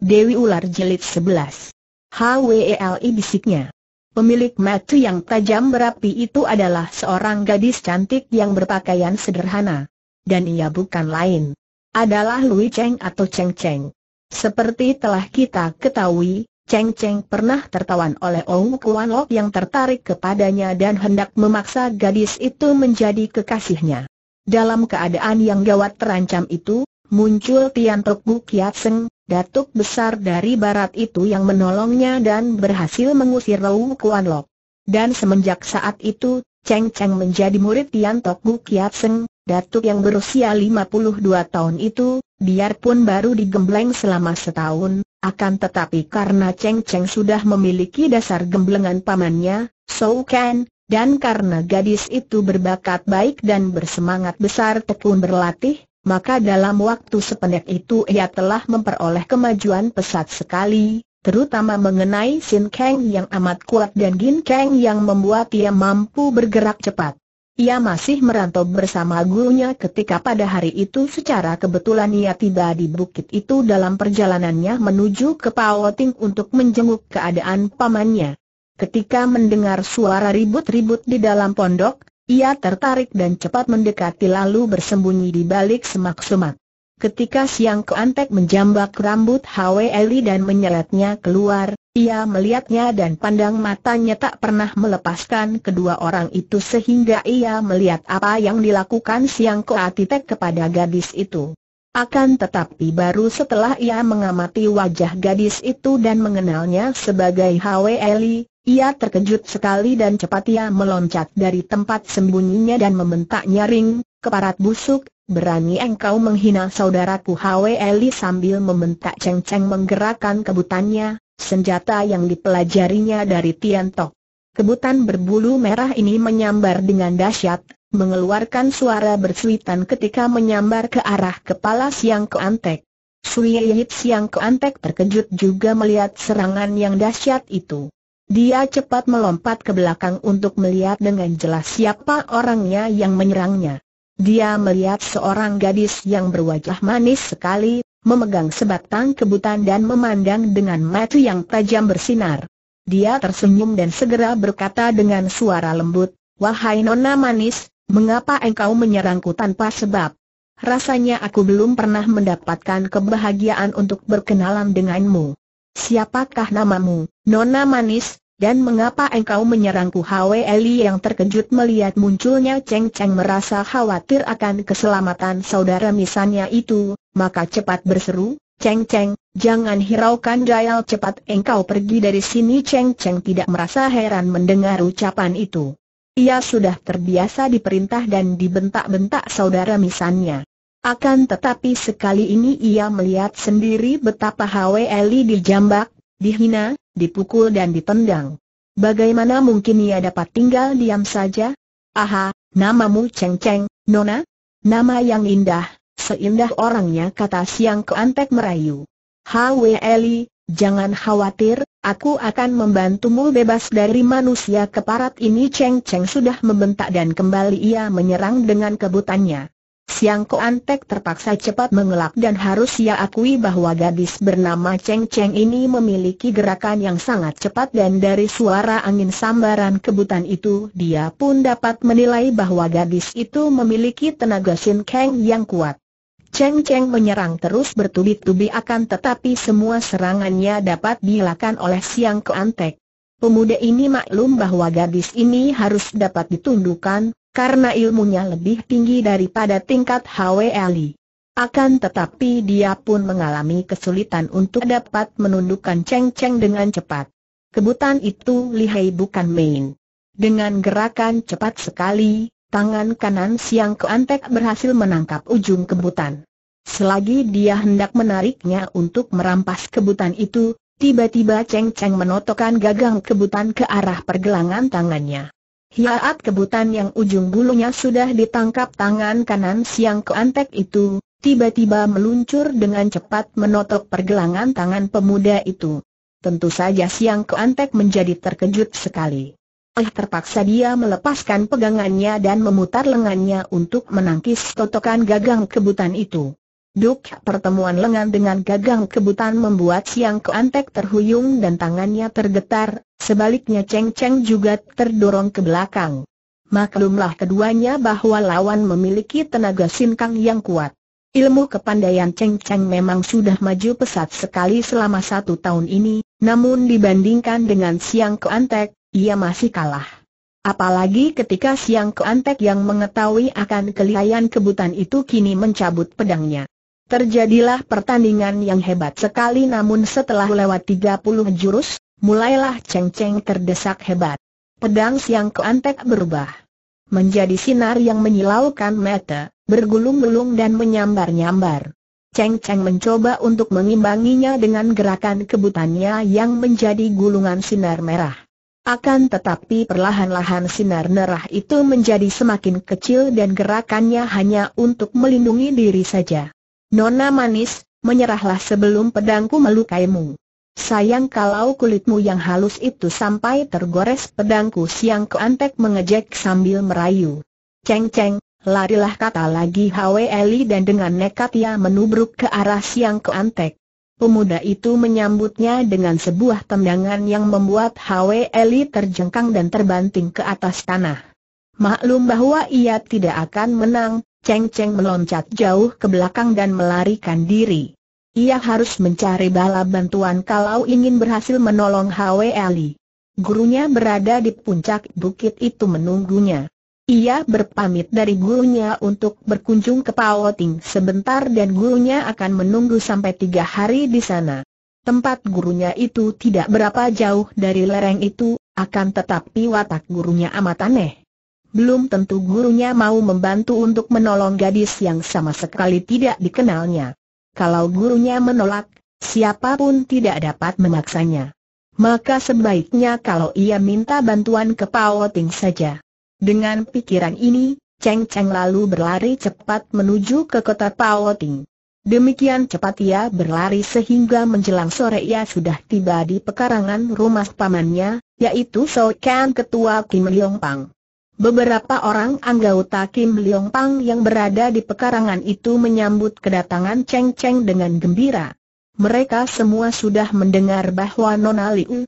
Dewi Ular Jelit 11. HWELI bisiknya. Pemilik mata yang tajam berapi itu adalah seorang gadis cantik yang berpakaian sederhana. Dan ia bukan lain. Adalah Lui Cheng atau Cheng Cheng. Seperti telah kita ketahui, Cheng Cheng pernah tertawan oleh Ong Kuan Lok yang tertarik kepadanya dan hendak memaksa gadis itu menjadi kekasihnya. Dalam keadaan yang gawat terancam itu, muncul Tian Tok Bu Kiat Seng, datuk besar dari barat itu yang menolongnya dan berhasil mengusir Rou Kuan Lok. Dan semenjak saat itu, Cheng Cheng menjadi murid Tian Tok Gu Kiat Seng, datuk yang berusia 52 tahun itu, biarpun baru digembleng selama setahun, akan tetapi karena Cheng Cheng sudah memiliki dasar gemblengan pamannya, Sou Ken, dan karena gadis itu berbakat baik dan bersemangat besar tekun berlatih, maka dalam waktu sependek itu ia telah memperoleh kemajuan pesat sekali, terutama mengenai Sin Kang yang amat kuat dan Gin Kang yang membuat ia mampu bergerak cepat. Ia masih merantau bersama gurunya ketika pada hari itu secara kebetulan ia tiba di bukit itu dalam perjalanannya menuju ke Pawoting untuk menjenguk keadaan pamannya. Ketika mendengar suara ribut-ribut di dalam pondok, ia tertarik dan cepat mendekati lalu bersembunyi di balik semak-semak. Ketika Siang Keantek menjambak rambut Hwe Eli dan menyeretnya keluar, ia melihatnya dan pandang matanya tak pernah melepaskan kedua orang itu sehingga ia melihat apa yang dilakukan Siang Keatitek kepada gadis itu. Akan tetapi baru setelah ia mengamati wajah gadis itu dan mengenalnya sebagai Hwe Eli, ia terkejut sekali dan cepat ia meloncat dari tempat sembunyinya dan membentak nyaring, keparat busuk, berani engkau menghina saudaraku Hwe Eli sambil membentak ceng-ceng menggerakkan kebutannya, senjata yang dipelajarinya dari Tian Tok. Kebutan berbulu merah ini menyambar dengan dahsyat, mengeluarkan suara bersuitan ketika menyambar ke arah kepala Siang Keantek. Sui Yip Siang Keantek terkejut juga melihat serangan yang dahsyat itu. Dia cepat melompat ke belakang untuk melihat dengan jelas siapa orangnya yang menyerangnya. Dia melihat seorang gadis yang berwajah manis sekali, memegang sebatang kebutan dan memandang dengan mata yang tajam bersinar. Dia tersenyum dan segera berkata dengan suara lembut, Wahai Nona Manis, mengapa engkau menyerangku tanpa sebab? Rasanya aku belum pernah mendapatkan kebahagiaan untuk berkenalan denganmu. Siapakah namamu, Nona Manis? Dan mengapa engkau menyerangku Hwe Eli yang terkejut melihat munculnya Cheng Cheng merasa khawatir akan keselamatan saudara misalnya itu, maka cepat berseru, Cheng Cheng, jangan hiraukan Jael cepat engkau pergi dari sini Cheng Cheng tidak merasa heran mendengar ucapan itu. Ia sudah terbiasa diperintah dan dibentak-bentak saudara misalnya. Akan tetapi sekali ini ia melihat sendiri betapa Hwe Eli dijambak, dihina, dipukul dan ditendang. Bagaimana mungkin ia dapat tinggal diam saja? Aha, namamu Cheng Cheng, Nona? Nama yang indah, seindah orangnya kata Siang Keantek merayu. Hwe Eli, jangan khawatir, aku akan membantumu bebas dari manusia keparat ini Cheng Cheng sudah membentak dan kembali ia menyerang dengan kebutannya. Siang Koantek terpaksa cepat mengelak dan harus ia akui bahwa gadis bernama Cheng Cheng ini memiliki gerakan yang sangat cepat dan dari suara angin sambaran kebutan itu dia pun dapat menilai bahwa gadis itu memiliki tenaga Shin Kang yang kuat. Cheng Cheng menyerang terus bertubi-tubi akan tetapi semua serangannya dapat dilakukan oleh Siang Koantek. Pemuda ini maklum bahwa gadis ini harus dapat ditundukkan, karena ilmunya lebih tinggi daripada tingkat Hwe Ali. Akan tetapi dia pun mengalami kesulitan untuk dapat menundukkan Cheng Cheng dengan cepat. Kebutan itu lihai bukan main. Dengan gerakan cepat sekali, tangan kanan Siang Keantek berhasil menangkap ujung kebutan. Selagi dia hendak menariknya untuk merampas kebutan itu, tiba-tiba Cheng Cheng menotokkan gagang kebutan ke arah pergelangan tangannya. Hiaat kebutan yang ujung bulunya sudah ditangkap tangan kanan siang keantek itu, tiba-tiba meluncur dengan cepat menotok pergelangan tangan pemuda itu. Tentu saja siang keantek menjadi terkejut sekali. Eh terpaksa dia melepaskan pegangannya dan memutar lengannya untuk menangkis totokan gagang kebutan itu. Duk pertemuan lengan dengan gagang kebutan membuat Siang Keantek terhuyung dan tangannya tergetar, sebaliknya Ceng Ceng juga terdorong ke belakang. Maklumlah keduanya bahwa lawan memiliki tenaga sinkang yang kuat. Ilmu kepandaian Cheng Cheng memang sudah maju pesat sekali selama satu tahun ini, namun dibandingkan dengan Siang Keantek, ia masih kalah. Apalagi ketika Siang Keantek yang mengetahui akan kelihayan kebutan itu kini mencabut pedangnya. Terjadilah pertandingan yang hebat sekali namun setelah lewat 30 jurus, mulailah Cheng Cheng terdesak hebat. Pedang siang keantek berubah. Menjadi sinar yang menyilaukan mata, bergulung-gulung dan menyambar-nyambar. Cheng Cheng mencoba untuk mengimbanginya dengan gerakan kebutannya yang menjadi gulungan sinar merah. Akan tetapi perlahan-lahan sinar merah itu menjadi semakin kecil dan gerakannya hanya untuk melindungi diri saja. Nona manis, menyerahlah sebelum pedangku melukaimu. Sayang kalau kulitmu yang halus itu sampai tergores pedangku siang keantek mengejek sambil merayu. Ceng-ceng, larilah kata lagi Hwe Eli dan dengan nekat ia menubruk ke arah siang keantek. Pemuda itu menyambutnya dengan sebuah tendangan yang membuat Hwe Eli terjengkang dan terbanting ke atas tanah. Maklum bahwa ia tidak akan menang, Cheng Cheng meloncat jauh ke belakang dan melarikan diri. Ia harus mencari bala bantuan kalau ingin berhasil menolong Hwe Ali. Gurunya berada di puncak bukit itu menunggunya. Ia berpamit dari gurunya untuk berkunjung ke Pawoting sebentar dan gurunya akan menunggu sampai tiga hari di sana. Tempat gurunya itu tidak berapa jauh dari lereng itu, akan tetapi watak gurunya amat aneh belum tentu gurunya mau membantu untuk menolong gadis yang sama sekali tidak dikenalnya. Kalau gurunya menolak, siapapun tidak dapat memaksanya. Maka sebaiknya kalau ia minta bantuan ke Pao Ting saja. Dengan pikiran ini, Cheng Cheng lalu berlari cepat menuju ke kota Pao Ting. Demikian cepat ia berlari sehingga menjelang sore ia sudah tiba di pekarangan rumah pamannya, yaitu Sokan Ketua Kim Leong Pang. Beberapa orang anggota Kim Leong Pang yang berada di pekarangan itu menyambut kedatangan Cheng Cheng dengan gembira. Mereka semua sudah mendengar bahwa Nona Liu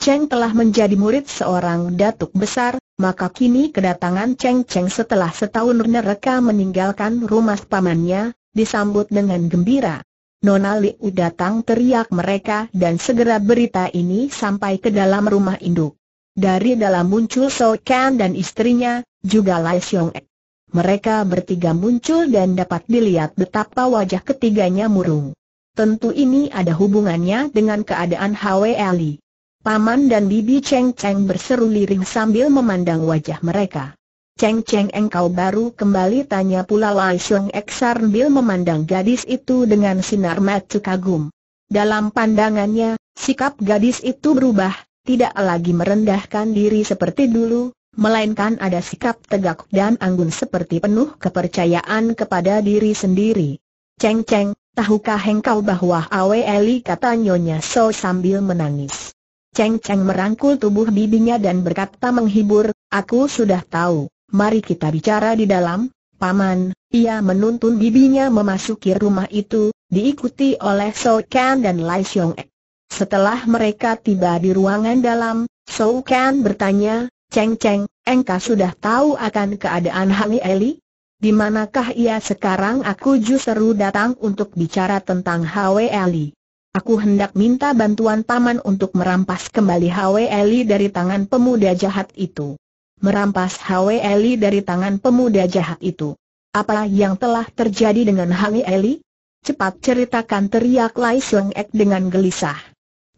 Cheng telah menjadi murid seorang datuk besar, maka kini kedatangan Cheng Cheng setelah setahun mereka meninggalkan rumah pamannya, disambut dengan gembira. Nona Liu datang teriak mereka dan segera berita ini sampai ke dalam rumah induk. Dari dalam muncul So Kan dan istrinya, juga Lai Xiong E. Mereka bertiga muncul dan dapat dilihat betapa wajah ketiganya murung. Tentu ini ada hubungannya dengan keadaan Hwe Ali. Paman dan Bibi Cheng Cheng berseru liring sambil memandang wajah mereka. Cheng Cheng engkau baru kembali tanya pula Lai Xiong Ek sambil memandang gadis itu dengan sinar mata kagum. Dalam pandangannya, sikap gadis itu berubah, tidak lagi merendahkan diri seperti dulu, melainkan ada sikap tegak dan anggun seperti penuh kepercayaan kepada diri sendiri. Ceng Ceng, tahukah engkau bahwa Awe Eli kata Nyonya So sambil menangis. Ceng Ceng merangkul tubuh bibinya dan berkata menghibur, aku sudah tahu, mari kita bicara di dalam, paman, ia menuntun bibinya memasuki rumah itu, diikuti oleh So Kan dan Lai Xiong Ek. Setelah mereka tiba di ruangan dalam, Sou Kan bertanya, Cheng Cheng, engkau sudah tahu akan keadaan Hang Eli? Di manakah ia sekarang aku justru datang untuk bicara tentang Hwe Eli. Aku hendak minta bantuan paman untuk merampas kembali Hwe Eli dari tangan pemuda jahat itu. Merampas Hwe Eli dari tangan pemuda jahat itu. Apa yang telah terjadi dengan Hwe Eli? Cepat ceritakan teriak Lai Sueng Ek dengan gelisah.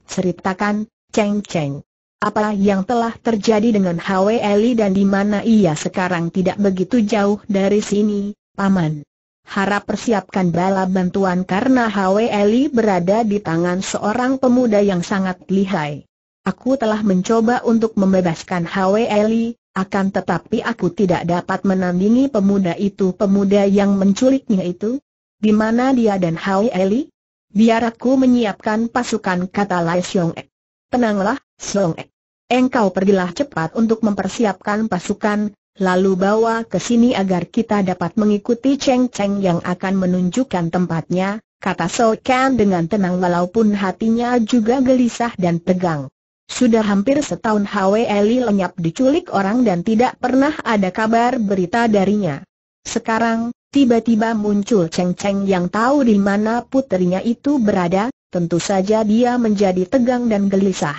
Ceritakan, Cheng Cheng. Apa yang telah terjadi dengan Hwe Eli dan di mana ia sekarang tidak begitu jauh dari sini, Paman? Harap persiapkan bala bantuan karena Hwe Eli berada di tangan seorang pemuda yang sangat lihai. Aku telah mencoba untuk membebaskan Hwe Eli, akan tetapi aku tidak dapat menandingi pemuda itu pemuda yang menculiknya itu. Di mana dia dan Hwe Eli? Biar aku menyiapkan pasukan kata Lai Xiong E. Tenanglah, Xiong E. Engkau pergilah cepat untuk mempersiapkan pasukan, lalu bawa ke sini agar kita dapat mengikuti Cheng Cheng yang akan menunjukkan tempatnya, kata So Kan dengan tenang walaupun hatinya juga gelisah dan tegang. Sudah hampir setahun Hwe Eli lenyap diculik orang dan tidak pernah ada kabar berita darinya. Sekarang, tiba-tiba muncul Cheng Cheng yang tahu di mana putrinya itu berada, tentu saja dia menjadi tegang dan gelisah.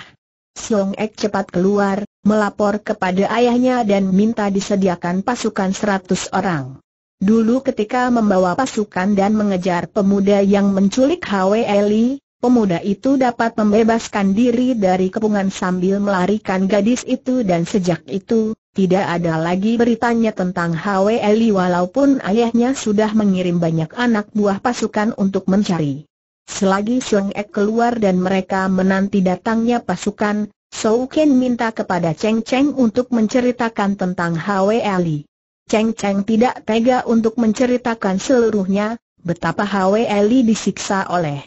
Siong Ek cepat keluar, melapor kepada ayahnya dan minta disediakan pasukan seratus orang. Dulu ketika membawa pasukan dan mengejar pemuda yang menculik Hwe Eli, pemuda itu dapat membebaskan diri dari kepungan sambil melarikan gadis itu dan sejak itu, tidak ada lagi beritanya tentang Hwe Eli walaupun ayahnya sudah mengirim banyak anak buah pasukan untuk mencari. Selagi Xiong Ek keluar dan mereka menanti datangnya pasukan, Sou Ken minta kepada Cheng Cheng untuk menceritakan tentang Hwe Eli. Cheng Cheng tidak tega untuk menceritakan seluruhnya, betapa Hwe Eli disiksa oleh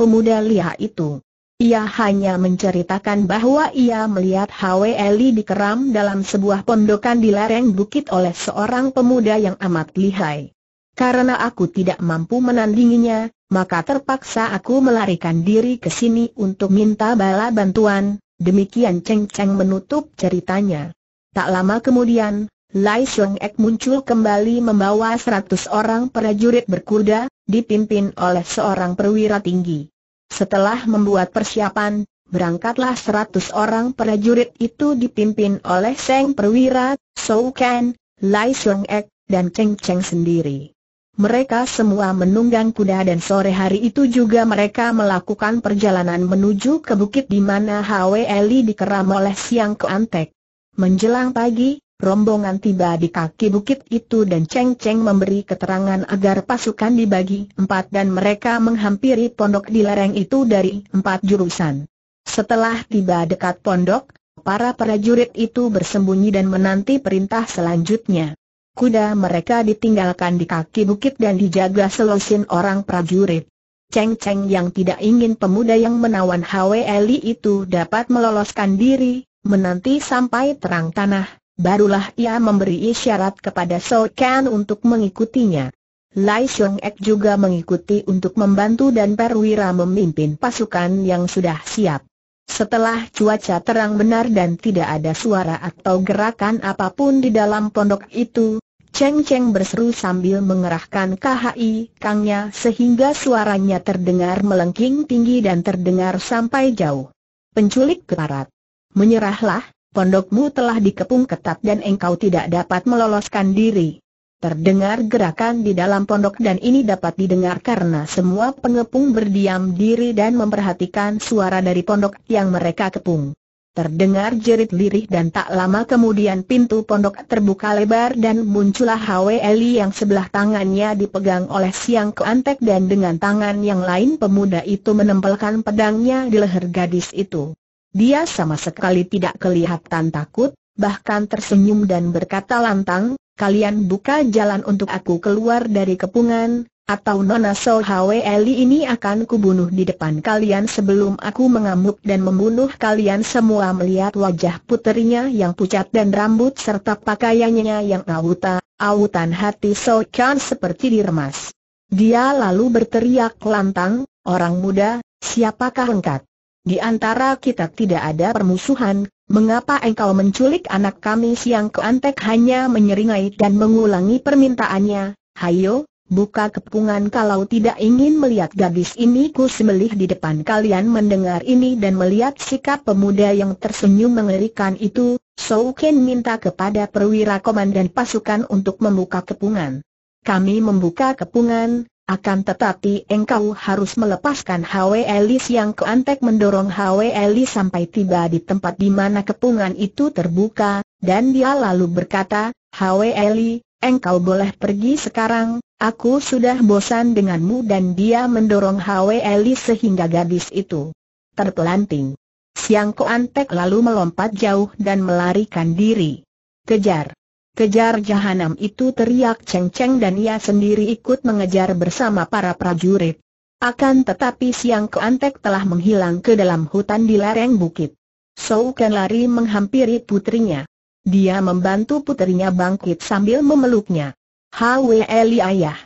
pemuda liha itu. Ia hanya menceritakan bahwa ia melihat Hwe Eli dikeram dalam sebuah pondokan di lereng bukit oleh seorang pemuda yang amat lihai. Karena aku tidak mampu menandinginya, maka terpaksa aku melarikan diri ke sini untuk minta bala bantuan, demikian Cheng Cheng menutup ceritanya. Tak lama kemudian, Lai Seng Ek muncul kembali membawa seratus orang prajurit berkuda, dipimpin oleh seorang perwira tinggi. Setelah membuat persiapan, berangkatlah seratus orang prajurit itu dipimpin oleh Seng Perwira, Sou Ken, Lai Sung Ek, dan Cheng Cheng sendiri. Mereka semua menunggang kuda dan sore hari itu juga mereka melakukan perjalanan menuju ke bukit di mana Hwe Eli dikeram oleh Siang Keantek. Menjelang pagi, Rombongan tiba di kaki bukit itu dan Cheng Cheng memberi keterangan agar pasukan dibagi empat dan mereka menghampiri pondok di lereng itu dari empat jurusan. Setelah tiba dekat pondok, para prajurit itu bersembunyi dan menanti perintah selanjutnya. Kuda mereka ditinggalkan di kaki bukit dan dijaga selosin orang prajurit. Cheng Cheng yang tidak ingin pemuda yang menawan Hwe Eli itu dapat meloloskan diri, menanti sampai terang tanah barulah ia memberi isyarat kepada So Kan untuk mengikutinya. Lai Xiong Ek juga mengikuti untuk membantu dan perwira memimpin pasukan yang sudah siap. Setelah cuaca terang benar dan tidak ada suara atau gerakan apapun di dalam pondok itu, Cheng Cheng berseru sambil mengerahkan KHI Kangnya sehingga suaranya terdengar melengking tinggi dan terdengar sampai jauh. Penculik keparat. Menyerahlah, pondokmu telah dikepung ketat dan engkau tidak dapat meloloskan diri. Terdengar gerakan di dalam pondok dan ini dapat didengar karena semua pengepung berdiam diri dan memperhatikan suara dari pondok yang mereka kepung. Terdengar jerit lirih dan tak lama kemudian pintu pondok terbuka lebar dan muncullah Eli yang sebelah tangannya dipegang oleh siang keantek dan dengan tangan yang lain pemuda itu menempelkan pedangnya di leher gadis itu. Dia sama sekali tidak kelihatan takut, bahkan tersenyum dan berkata lantang, kalian buka jalan untuk aku keluar dari kepungan, atau Nona So Hwe Eli ini akan kubunuh di depan kalian sebelum aku mengamuk dan membunuh kalian semua melihat wajah puterinya yang pucat dan rambut serta pakaiannya yang awuta, awutan hati So Chan seperti diremas. Dia lalu berteriak lantang, orang muda, siapakah engkau? Di antara kita tidak ada permusuhan, mengapa engkau menculik anak kami siang keantek hanya menyeringai dan mengulangi permintaannya, hayo, buka kepungan kalau tidak ingin melihat gadis ini ku sembelih di depan kalian mendengar ini dan melihat sikap pemuda yang tersenyum mengerikan itu, Sou Ken minta kepada perwira komandan pasukan untuk membuka kepungan. Kami membuka kepungan, akan tetapi engkau harus melepaskan Hwe Elis yang keantek mendorong Hwe Elis sampai tiba di tempat di mana kepungan itu terbuka, dan dia lalu berkata, Hwe Eli, engkau boleh pergi sekarang, aku sudah bosan denganmu dan dia mendorong Hwe Eli sehingga gadis itu terpelanting. Siang Koantek lalu melompat jauh dan melarikan diri. Kejar! Kejar jahanam itu teriak ceng-ceng dan ia sendiri ikut mengejar bersama para prajurit. Akan tetapi siang keantek telah menghilang ke dalam hutan di lereng bukit. soukan lari menghampiri putrinya. Dia membantu putrinya bangkit sambil memeluknya. Hwe Eli ayah.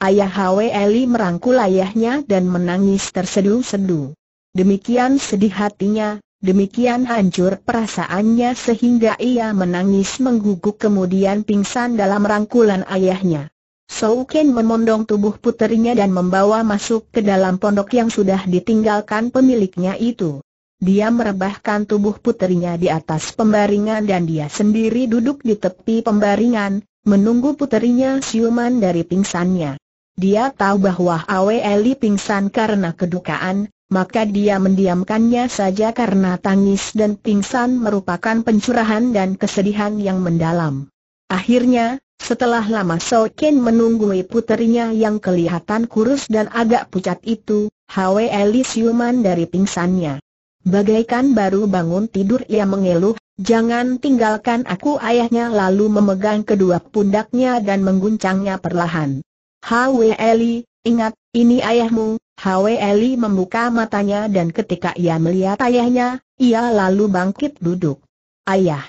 Ayah Hwe Eli merangkul ayahnya dan menangis terseduh-seduh. Demikian sedih hatinya, Demikian hancur perasaannya sehingga ia menangis mengguguk kemudian pingsan dalam rangkulan ayahnya. Sou Ken memondong tubuh puterinya dan membawa masuk ke dalam pondok yang sudah ditinggalkan pemiliknya itu. Dia merebahkan tubuh puterinya di atas pembaringan dan dia sendiri duduk di tepi pembaringan, menunggu puterinya siuman dari pingsannya. Dia tahu bahwa Awe Eli pingsan karena kedukaan, maka dia mendiamkannya saja karena tangis dan pingsan merupakan pencurahan dan kesedihan yang mendalam. Akhirnya, setelah lama Soken menunggui puterinya yang kelihatan kurus dan agak pucat itu, Hwe Eli siuman dari pingsannya. Bagaikan baru bangun tidur ia mengeluh, jangan tinggalkan aku ayahnya lalu memegang kedua pundaknya dan mengguncangnya perlahan. Hwe Eli, ingat, ini ayahmu, Hwe Eli membuka matanya dan ketika ia melihat ayahnya, ia lalu bangkit duduk. Ayah.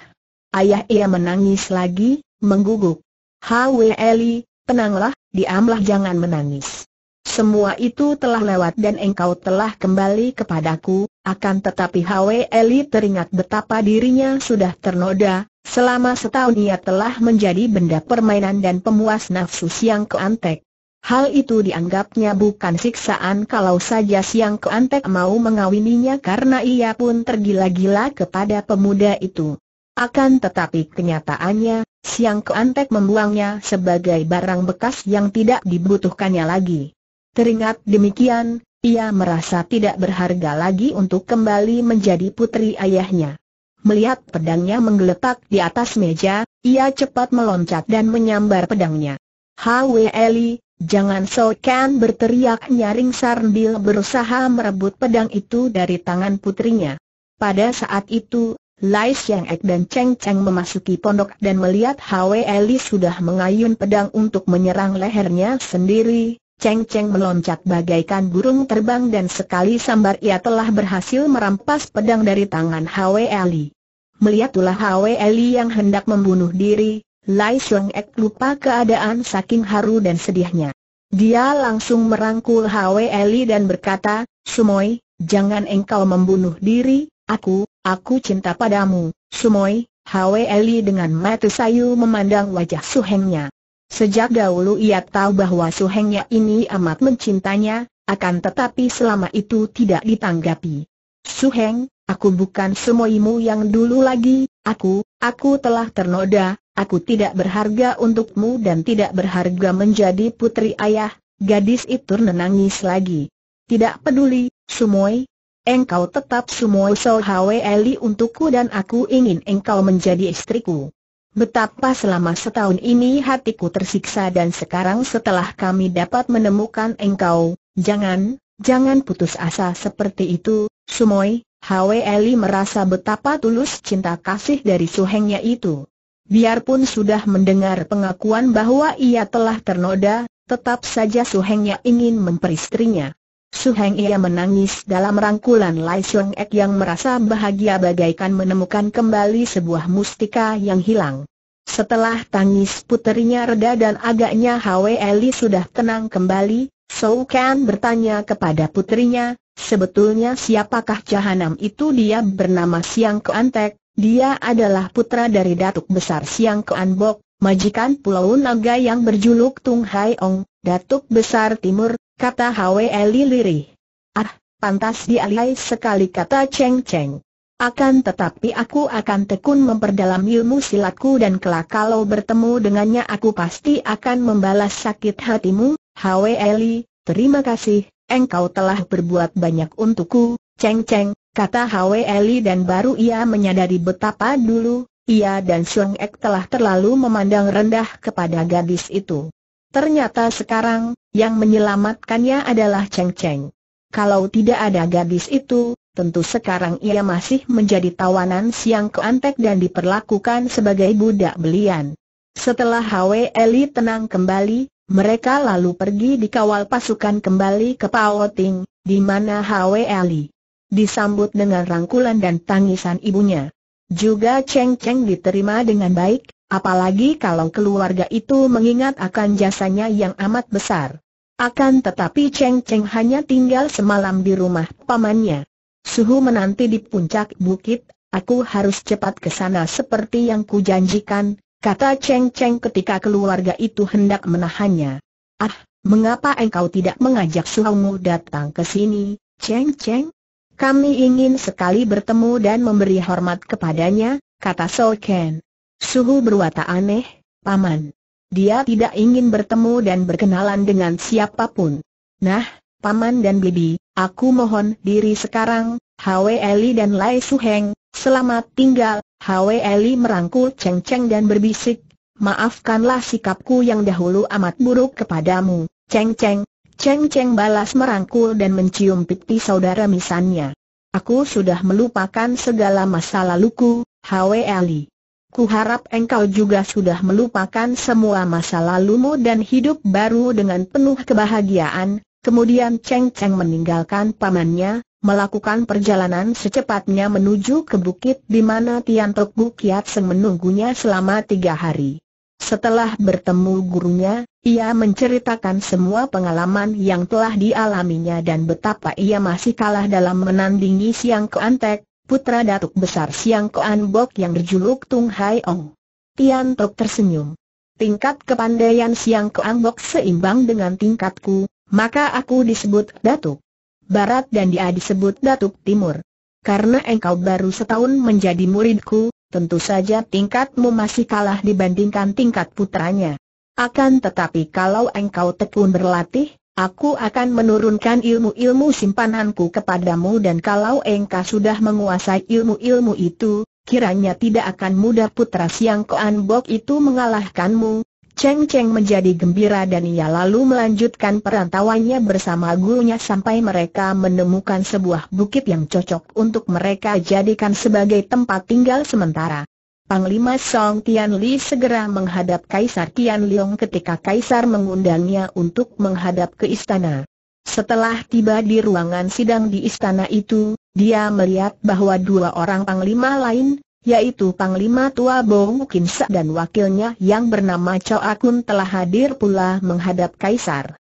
Ayah ia menangis lagi, mengguguk. Hwe Eli, tenanglah, diamlah jangan menangis. Semua itu telah lewat dan engkau telah kembali kepadaku, akan tetapi Hwe Eli teringat betapa dirinya sudah ternoda, selama setahun ia telah menjadi benda permainan dan pemuas nafsu siang keantek. Hal itu dianggapnya bukan siksaan kalau saja Siang Keantek mau mengawininya karena ia pun tergila-gila kepada pemuda itu. Akan tetapi kenyataannya, Siang Keantek membuangnya sebagai barang bekas yang tidak dibutuhkannya lagi. Teringat demikian, ia merasa tidak berharga lagi untuk kembali menjadi putri ayahnya. Melihat pedangnya menggeletak di atas meja, ia cepat meloncat dan menyambar pedangnya. Hwe Eli, Jangan sokan berteriak nyaring sambil berusaha merebut pedang itu dari tangan putrinya. Pada saat itu, Lai Siang Ek dan Cheng Cheng memasuki pondok dan melihat Hwe Eli sudah mengayun pedang untuk menyerang lehernya sendiri. Cheng Cheng meloncat bagaikan burung terbang dan sekali sambar ia telah berhasil merampas pedang dari tangan Hwe Eli. Melihat ulah Hwe Eli yang hendak membunuh diri, Lai Seng Ek lupa keadaan saking haru dan sedihnya. Dia langsung merangkul Hwe Eli dan berkata, Sumoy, jangan engkau membunuh diri, aku, aku cinta padamu, Sumoy. Hwe Eli dengan mata sayu memandang wajah Su Hengnya. Sejak dahulu ia tahu bahwa Su Hengnya ini amat mencintanya, akan tetapi selama itu tidak ditanggapi. Suheng, aku bukan mu yang dulu lagi, aku, Aku telah ternoda, aku tidak berharga untukmu dan tidak berharga menjadi putri ayah, gadis itu menangis lagi. Tidak peduli, Sumoy, Engkau tetap Sumoy Sohawe Eli untukku dan aku ingin engkau menjadi istriku. Betapa selama setahun ini hatiku tersiksa dan sekarang setelah kami dapat menemukan engkau, jangan, jangan putus asa seperti itu, Sumoy, Hwe Eli merasa betapa tulus cinta kasih dari suhengnya itu. Biarpun sudah mendengar pengakuan bahwa ia telah ternoda, tetap saja suhengnya ingin memperistrinya. Suheng ia menangis dalam rangkulan Lai Xiong Ek yang merasa bahagia bagaikan menemukan kembali sebuah mustika yang hilang. Setelah tangis puterinya reda dan agaknya Hwe Eli sudah tenang kembali, Sou Kan bertanya kepada putrinya, sebetulnya siapakah Jahanam itu dia bernama Siang Keantek, dia adalah putra dari Datuk Besar Siang Kuan Bok, majikan Pulau Naga yang berjuluk Tung Hai Ong, Datuk Besar Timur, kata Hwe Lili Ah, pantas dialih sekali kata Cheng Cheng. Akan tetapi aku akan tekun memperdalam ilmu silatku dan kelak kalau bertemu dengannya aku pasti akan membalas sakit hatimu, Hwe Eli, terima kasih, engkau telah berbuat banyak untukku, Cheng Cheng, kata Hwe Eli dan baru ia menyadari betapa dulu, ia dan Xiong Ek telah terlalu memandang rendah kepada gadis itu. Ternyata sekarang, yang menyelamatkannya adalah Cheng Cheng. Kalau tidak ada gadis itu, tentu sekarang ia masih menjadi tawanan siang keantek dan diperlakukan sebagai budak belian. Setelah Hwe Eli tenang kembali, mereka lalu pergi dikawal pasukan kembali ke Paoting, di mana Hwe Ali disambut dengan rangkulan dan tangisan ibunya. Juga Cheng Cheng diterima dengan baik, apalagi kalau keluarga itu mengingat akan jasanya yang amat besar. Akan tetapi Cheng Cheng hanya tinggal semalam di rumah pamannya. Suhu menanti di puncak bukit, aku harus cepat ke sana seperti yang kujanjikan, Kata Cheng Cheng ketika keluarga itu hendak menahannya. Ah, mengapa engkau tidak mengajak suamu datang ke sini, Cheng Cheng? Kami ingin sekali bertemu dan memberi hormat kepadanya, kata Sol Ken. Suhu berwata aneh, Paman. Dia tidak ingin bertemu dan berkenalan dengan siapapun. Nah, Paman dan Bibi, aku mohon diri sekarang, Hwe Eli dan Lai Su Heng, selamat tinggal, Hwe Eli merangkul Cheng Cheng dan berbisik, maafkanlah sikapku yang dahulu amat buruk kepadamu, Cheng Cheng. Cheng Cheng balas merangkul dan mencium pipi saudara misannya. Aku sudah melupakan segala masa laluku, Hwe Eli. Ku harap engkau juga sudah melupakan semua masa lalumu dan hidup baru dengan penuh kebahagiaan. Kemudian Cheng Cheng meninggalkan pamannya, melakukan perjalanan secepatnya menuju ke bukit di mana Tian Tok Gu Kiat Seng menunggunya selama tiga hari. Setelah bertemu gurunya, ia menceritakan semua pengalaman yang telah dialaminya dan betapa ia masih kalah dalam menandingi Siang Keantek, putra datuk besar Siang Kean Bok yang berjuluk Tung Hai Ong. Tian Tok tersenyum. Tingkat kepandaian Siang Kean Bok seimbang dengan tingkatku, maka aku disebut datuk. Barat dan dia disebut Datuk Timur. Karena engkau baru setahun menjadi muridku, tentu saja tingkatmu masih kalah dibandingkan tingkat putranya. Akan tetapi kalau engkau tekun berlatih, Aku akan menurunkan ilmu-ilmu simpananku kepadamu dan kalau engkau sudah menguasai ilmu-ilmu itu, kiranya tidak akan mudah putra siang Koan Bok itu mengalahkanmu, Cheng Cheng menjadi gembira dan ia lalu melanjutkan perantauannya bersama gurunya sampai mereka menemukan sebuah bukit yang cocok untuk mereka jadikan sebagai tempat tinggal sementara. Panglima Song Tian Li segera menghadap Kaisar Tian Liong ketika Kaisar mengundangnya untuk menghadap ke istana. Setelah tiba di ruangan sidang di istana itu, dia melihat bahwa dua orang panglima lain, yaitu Panglima Tua Bong Kinsa dan wakilnya yang bernama Cho Akun telah hadir pula menghadap Kaisar.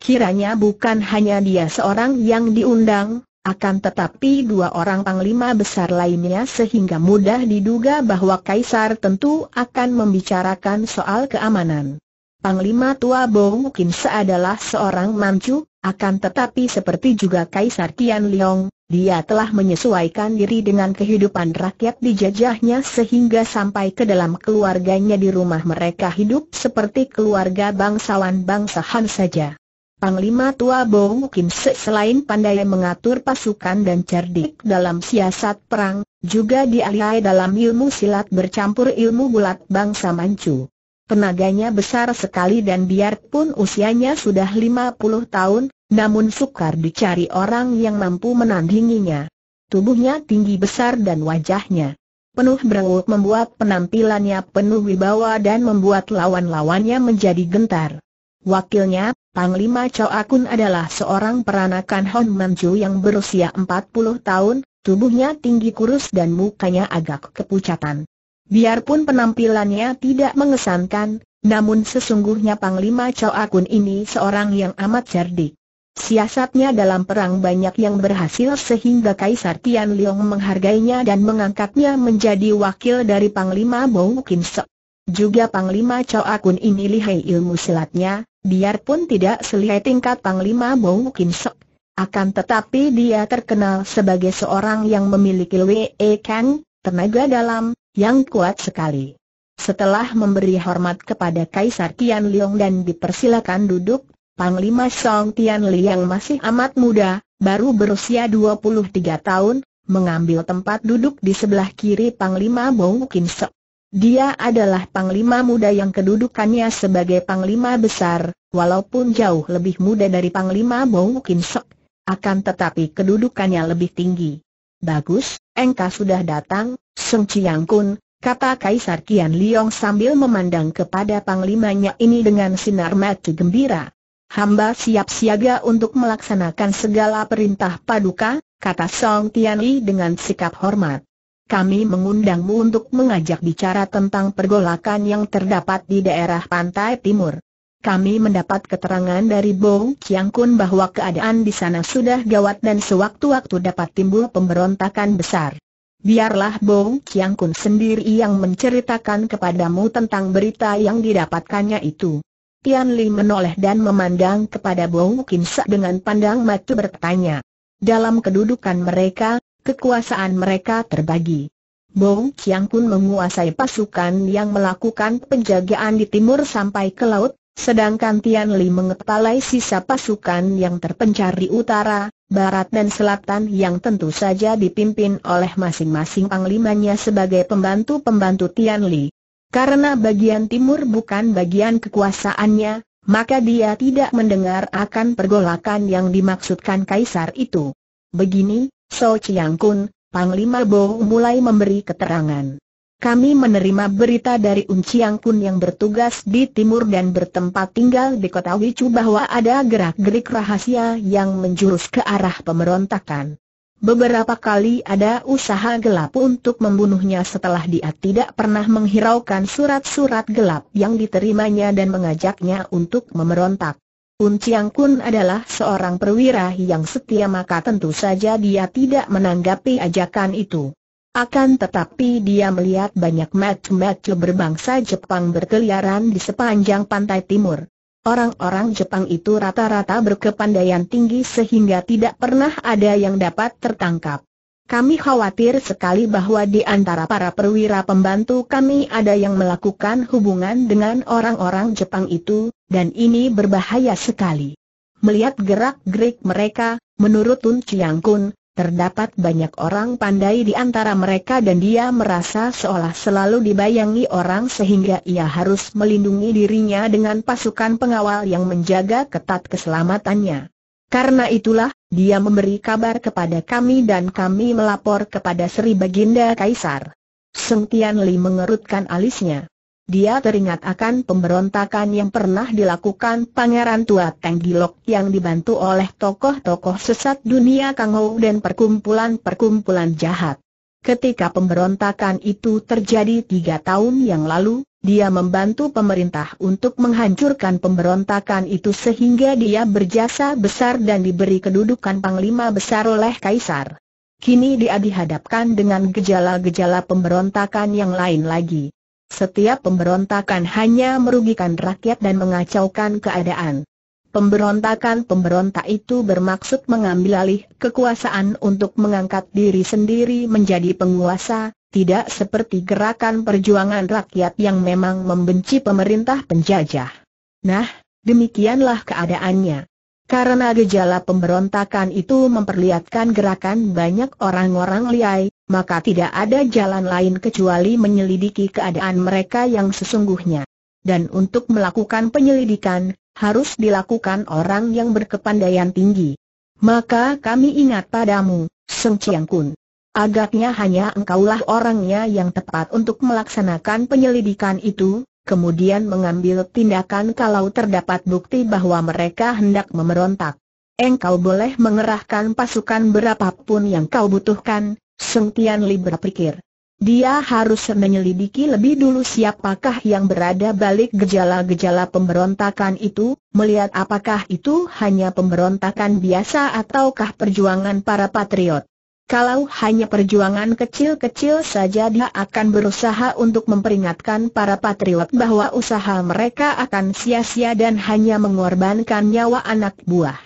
Kiranya bukan hanya dia seorang yang diundang, akan tetapi dua orang panglima besar lainnya sehingga mudah diduga bahwa Kaisar tentu akan membicarakan soal keamanan. Panglima Tua Bong Kinsa adalah seorang mancu, akan tetapi seperti juga Kaisar Tian Liong, dia telah menyesuaikan diri dengan kehidupan rakyat di jajahnya sehingga sampai ke dalam keluarganya di rumah mereka hidup seperti keluarga bangsawan bangsa Han saja. Panglima tua Bong Kim Se selain pandai mengatur pasukan dan cerdik dalam siasat perang, juga dialihai dalam ilmu silat bercampur ilmu bulat bangsa Manchu. Tenaganya besar sekali dan biarpun usianya sudah 50 tahun, namun sukar dicari orang yang mampu menandinginya. Tubuhnya tinggi besar dan wajahnya penuh berenguk membuat penampilannya penuh wibawa dan membuat lawan-lawannya menjadi gentar. Wakilnya, Panglima Chow Akun adalah seorang peranakan Hon Manju yang berusia 40 tahun, tubuhnya tinggi kurus dan mukanya agak kepucatan. Biarpun penampilannya tidak mengesankan, namun sesungguhnya Panglima Chow Akun ini seorang yang amat cerdik. Siasatnya dalam perang banyak yang berhasil sehingga Kaisar Tian Liong menghargainya dan mengangkatnya menjadi wakil dari Panglima Bou Kim Se. Juga Panglima Chow Akun ini lihai ilmu silatnya, biarpun tidak selihai tingkat Panglima Bou Kim Se. Akan tetapi dia terkenal sebagai seorang yang memiliki Wei e Kang, tenaga dalam, yang kuat sekali. Setelah memberi hormat kepada Kaisar Tian Liong dan dipersilakan duduk, Panglima Song Tian Li yang masih amat muda, baru berusia 23 tahun, mengambil tempat duduk di sebelah kiri Panglima Bong Kim Dia adalah panglima muda yang kedudukannya sebagai panglima besar, walaupun jauh lebih muda dari panglima Bong Kim akan tetapi kedudukannya lebih tinggi. Bagus, engkau sudah datang, Song Chiang Kun, kata Kaisar Kian Liong sambil memandang kepada panglimanya ini dengan sinar mata gembira hamba siap siaga untuk melaksanakan segala perintah paduka, kata Song Tianli dengan sikap hormat. Kami mengundangmu untuk mengajak bicara tentang pergolakan yang terdapat di daerah pantai timur. Kami mendapat keterangan dari Bong Chiang Kun bahwa keadaan di sana sudah gawat dan sewaktu-waktu dapat timbul pemberontakan besar. Biarlah Bong Chiang Kun sendiri yang menceritakan kepadamu tentang berita yang didapatkannya itu. Tian Li menoleh dan memandang kepada Bong Kinsa dengan pandang mata bertanya. Dalam kedudukan mereka, kekuasaan mereka terbagi. Bong Chiang pun menguasai pasukan yang melakukan penjagaan di timur sampai ke laut, sedangkan Tian Li mengepalai sisa pasukan yang terpencar di utara, barat dan selatan yang tentu saja dipimpin oleh masing-masing panglimanya sebagai pembantu-pembantu Tian Li. Karena bagian timur bukan bagian kekuasaannya, maka dia tidak mendengar akan pergolakan yang dimaksudkan kaisar itu. Begini, So Chiang Kun, Panglima Bo mulai memberi keterangan. Kami menerima berita dari Chiang Kun yang bertugas di timur dan bertempat tinggal di kota Wicu bahwa ada gerak-gerik rahasia yang menjurus ke arah pemberontakan. Beberapa kali ada usaha gelap untuk membunuhnya setelah dia tidak pernah menghiraukan surat-surat gelap yang diterimanya dan mengajaknya untuk memerontak. Chiang Kun adalah seorang perwira yang setia maka tentu saja dia tidak menanggapi ajakan itu. Akan tetapi dia melihat banyak match-match berbangsa Jepang berkeliaran di sepanjang pantai timur. Orang-orang Jepang itu rata-rata berkepandaian tinggi sehingga tidak pernah ada yang dapat tertangkap. Kami khawatir sekali bahwa di antara para perwira pembantu kami ada yang melakukan hubungan dengan orang-orang Jepang itu, dan ini berbahaya sekali. Melihat gerak-gerik mereka, menurut Tun Chiang Kun, Terdapat banyak orang pandai di antara mereka dan dia merasa seolah selalu dibayangi orang sehingga ia harus melindungi dirinya dengan pasukan pengawal yang menjaga ketat keselamatannya. Karena itulah, dia memberi kabar kepada kami dan kami melapor kepada Sri Baginda Kaisar. Seng Tian Li mengerutkan alisnya. Dia teringat akan pemberontakan yang pernah dilakukan Pangeran Tua Tenggilok yang dibantu oleh tokoh-tokoh sesat dunia Kangou dan perkumpulan-perkumpulan jahat. Ketika pemberontakan itu terjadi tiga tahun yang lalu, dia membantu pemerintah untuk menghancurkan pemberontakan itu sehingga dia berjasa besar dan diberi kedudukan panglima besar oleh kaisar. Kini dia dihadapkan dengan gejala-gejala pemberontakan yang lain lagi. Setiap pemberontakan hanya merugikan rakyat dan mengacaukan keadaan. Pemberontakan-pemberontak itu bermaksud mengambil alih kekuasaan untuk mengangkat diri sendiri menjadi penguasa, tidak seperti gerakan perjuangan rakyat yang memang membenci pemerintah penjajah. Nah, demikianlah keadaannya. Karena gejala pemberontakan itu memperlihatkan gerakan banyak orang-orang liai, maka tidak ada jalan lain kecuali menyelidiki keadaan mereka yang sesungguhnya. Dan untuk melakukan penyelidikan, harus dilakukan orang yang berkepandaian tinggi. Maka kami ingat padamu, Seng Chiang Kun. Agaknya hanya engkaulah orangnya yang tepat untuk melaksanakan penyelidikan itu, kemudian mengambil tindakan kalau terdapat bukti bahwa mereka hendak memberontak. Engkau boleh mengerahkan pasukan berapapun yang kau butuhkan, Sentian Li berpikir. Dia harus menyelidiki lebih dulu siapakah yang berada balik gejala-gejala pemberontakan itu, melihat apakah itu hanya pemberontakan biasa ataukah perjuangan para patriot. Kalau hanya perjuangan kecil-kecil saja dia akan berusaha untuk memperingatkan para patriot bahwa usaha mereka akan sia-sia dan hanya mengorbankan nyawa anak buah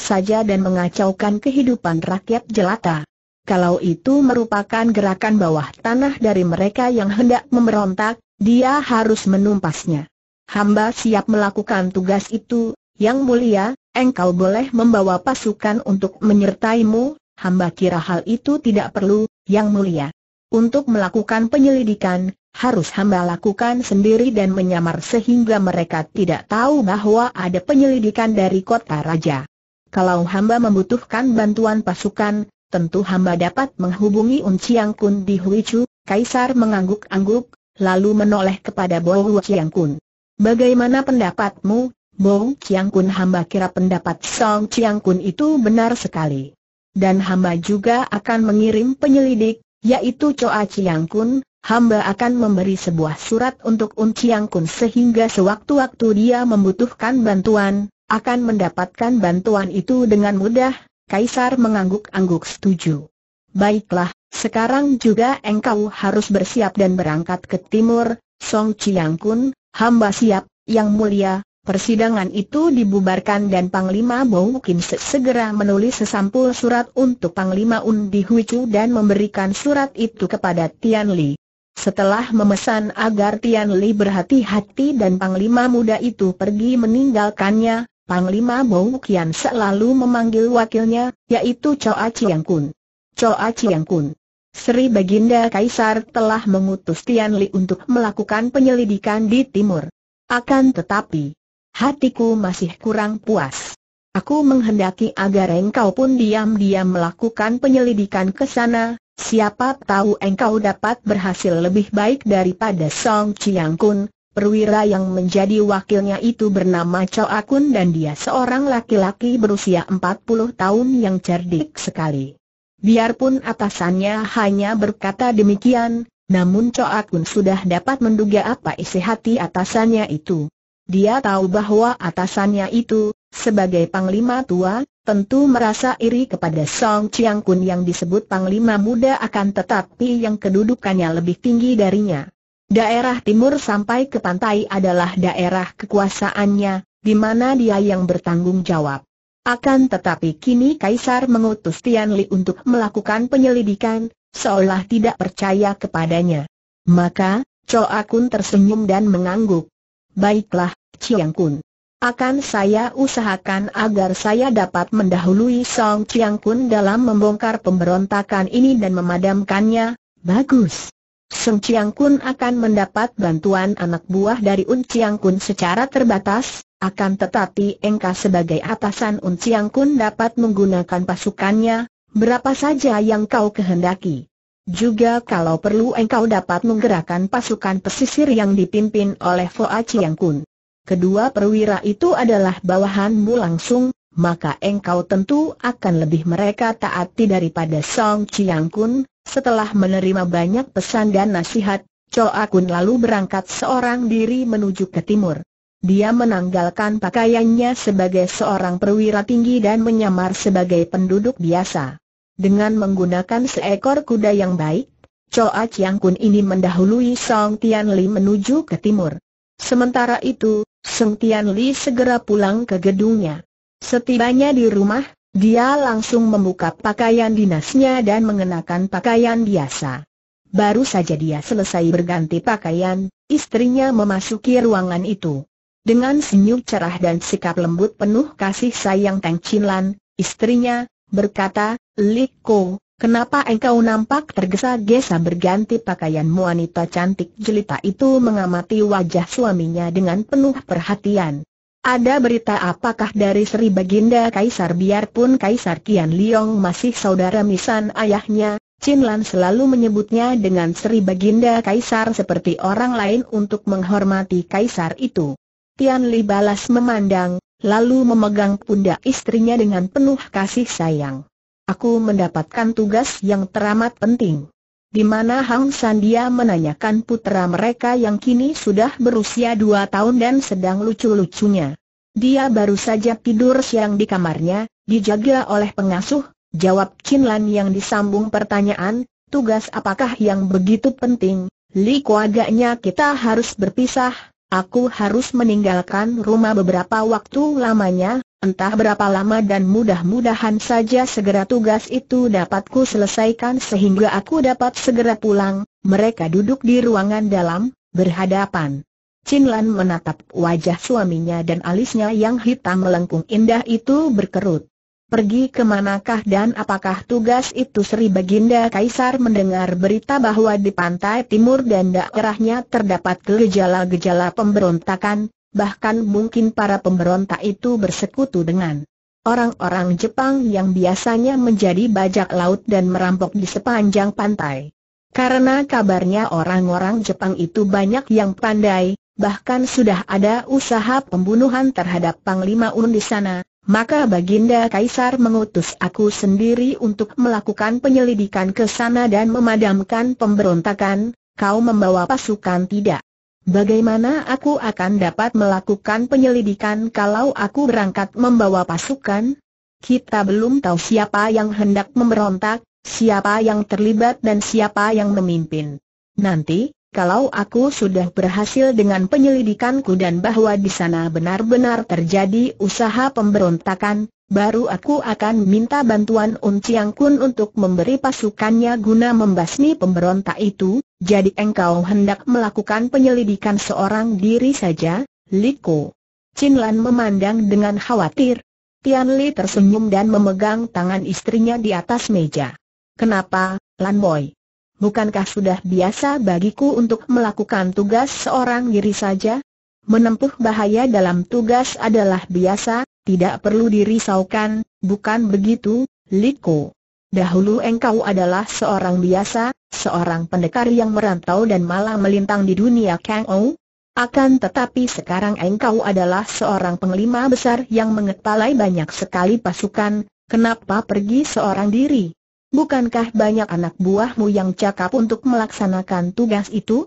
saja dan mengacaukan kehidupan rakyat jelata kalau itu merupakan gerakan bawah tanah dari mereka yang hendak memberontak, dia harus menumpasnya. Hamba siap melakukan tugas itu, yang mulia, engkau boleh membawa pasukan untuk menyertaimu, hamba kira hal itu tidak perlu, yang mulia. Untuk melakukan penyelidikan, harus hamba lakukan sendiri dan menyamar sehingga mereka tidak tahu bahwa ada penyelidikan dari kota raja. Kalau hamba membutuhkan bantuan pasukan, tentu hamba dapat menghubungi Un Chiang Kun di Huichu, Kaisar mengangguk-angguk, lalu menoleh kepada Bo Chiang Kun. Bagaimana pendapatmu, Bo Chiang Kun hamba kira pendapat Song Chiang Kun itu benar sekali. Dan hamba juga akan mengirim penyelidik, yaitu Choa Chiang Kun, hamba akan memberi sebuah surat untuk Un Chiang Kun sehingga sewaktu-waktu dia membutuhkan bantuan, akan mendapatkan bantuan itu dengan mudah, Kaisar mengangguk-angguk setuju. Baiklah, sekarang juga engkau harus bersiap dan berangkat ke timur, Song Chiang Kun, hamba siap, yang mulia, persidangan itu dibubarkan dan Panglima Bou Kim segera menulis sesampul surat untuk Panglima Undi Huichu dan memberikan surat itu kepada Tian Li. Setelah memesan agar Tian Li berhati-hati dan Panglima muda itu pergi meninggalkannya, Panglima Bou Kian selalu memanggil wakilnya, yaitu Choa Chiang Kun. Choa Chiang Kun. Sri Baginda Kaisar telah mengutus Tian Li untuk melakukan penyelidikan di timur. Akan tetapi, hatiku masih kurang puas. Aku menghendaki agar engkau pun diam-diam melakukan penyelidikan ke sana, siapa tahu engkau dapat berhasil lebih baik daripada Song Chiang Kun, Perwira yang menjadi wakilnya itu bernama Chow Akun dan dia seorang laki-laki berusia 40 tahun yang cerdik sekali. Biarpun atasannya hanya berkata demikian, namun Chow Akun sudah dapat menduga apa isi hati atasannya itu. Dia tahu bahwa atasannya itu, sebagai panglima tua, tentu merasa iri kepada Song Chiang Kun yang disebut panglima muda akan tetapi yang kedudukannya lebih tinggi darinya. Daerah timur sampai ke pantai adalah daerah kekuasaannya, di mana dia yang bertanggung jawab. Akan tetapi kini Kaisar mengutus Tian Li untuk melakukan penyelidikan, seolah tidak percaya kepadanya. Maka, Choa Kun tersenyum dan mengangguk. Baiklah, Chiang Kun. Akan saya usahakan agar saya dapat mendahului Song Chiang Kun dalam membongkar pemberontakan ini dan memadamkannya. Bagus. Sun Chiang Kun akan mendapat bantuan anak buah dari Un Chiang Kun secara terbatas, akan tetapi Engka sebagai atasan Un Chiang Kun dapat menggunakan pasukannya, berapa saja yang kau kehendaki. Juga kalau perlu engkau dapat menggerakkan pasukan pesisir yang dipimpin oleh Foa Chiang Kun. Kedua perwira itu adalah bawahanmu langsung, maka engkau tentu akan lebih mereka taati daripada Song Chiang Kun, setelah menerima banyak pesan dan nasihat, Choa Kun lalu berangkat seorang diri menuju ke timur. Dia menanggalkan pakaiannya sebagai seorang perwira tinggi dan menyamar sebagai penduduk biasa. Dengan menggunakan seekor kuda yang baik, Choa Chiang Kun ini mendahului Song Tian Li menuju ke timur. Sementara itu, Song Tian Li segera pulang ke gedungnya. Setibanya di rumah, dia langsung membuka pakaian dinasnya dan mengenakan pakaian biasa. Baru saja dia selesai berganti pakaian, istrinya memasuki ruangan itu. Dengan senyum cerah dan sikap lembut penuh kasih sayang Tang Chinlan, istrinya, berkata, Li Ko, kenapa engkau nampak tergesa-gesa berganti pakaian wanita cantik jelita itu mengamati wajah suaminya dengan penuh perhatian. Ada berita apakah dari Sri Baginda Kaisar biarpun Kaisar Kian Liong masih saudara misan ayahnya, Chin Lan selalu menyebutnya dengan Sri Baginda Kaisar seperti orang lain untuk menghormati Kaisar itu. Tian Li balas memandang, lalu memegang pundak istrinya dengan penuh kasih sayang. Aku mendapatkan tugas yang teramat penting di mana Hang Sandia menanyakan putera mereka yang kini sudah berusia dua tahun dan sedang lucu-lucunya. Dia baru saja tidur siang di kamarnya, dijaga oleh pengasuh, jawab Chin Lan yang disambung pertanyaan, tugas apakah yang begitu penting, Li agaknya kita harus berpisah, aku harus meninggalkan rumah beberapa waktu lamanya, Entah berapa lama dan mudah-mudahan saja segera tugas itu dapatku selesaikan sehingga aku dapat segera pulang. Mereka duduk di ruangan dalam, berhadapan. Chin Lan menatap wajah suaminya dan alisnya yang hitam melengkung indah itu berkerut. Pergi kemanakah dan apakah tugas itu Sri Baginda Kaisar mendengar berita bahwa di pantai timur dan daerahnya terdapat gejala-gejala pemberontakan, bahkan mungkin para pemberontak itu bersekutu dengan orang-orang Jepang yang biasanya menjadi bajak laut dan merampok di sepanjang pantai. Karena kabarnya orang-orang Jepang itu banyak yang pandai, bahkan sudah ada usaha pembunuhan terhadap Panglima Un di sana, maka Baginda Kaisar mengutus aku sendiri untuk melakukan penyelidikan ke sana dan memadamkan pemberontakan, kau membawa pasukan tidak? Bagaimana aku akan dapat melakukan penyelidikan kalau aku berangkat membawa pasukan? Kita belum tahu siapa yang hendak memberontak, siapa yang terlibat dan siapa yang memimpin. Nanti, kalau aku sudah berhasil dengan penyelidikanku dan bahwa di sana benar-benar terjadi usaha pemberontakan, baru aku akan minta bantuan Um Chiang Kun untuk memberi pasukannya guna membasmi pemberontak itu, jadi engkau hendak melakukan penyelidikan seorang diri saja, Liko. Chin Lan memandang dengan khawatir. Tian Li tersenyum dan memegang tangan istrinya di atas meja. Kenapa, Lan Boy? Bukankah sudah biasa bagiku untuk melakukan tugas seorang diri saja? Menempuh bahaya dalam tugas adalah biasa, tidak perlu dirisaukan, bukan begitu, Liko. Dahulu engkau adalah seorang biasa, seorang pendekar yang merantau dan malah melintang di dunia Kang Ou. Akan tetapi sekarang engkau adalah seorang penglima besar yang mengetalai banyak sekali pasukan, kenapa pergi seorang diri? Bukankah banyak anak buahmu yang cakap untuk melaksanakan tugas itu?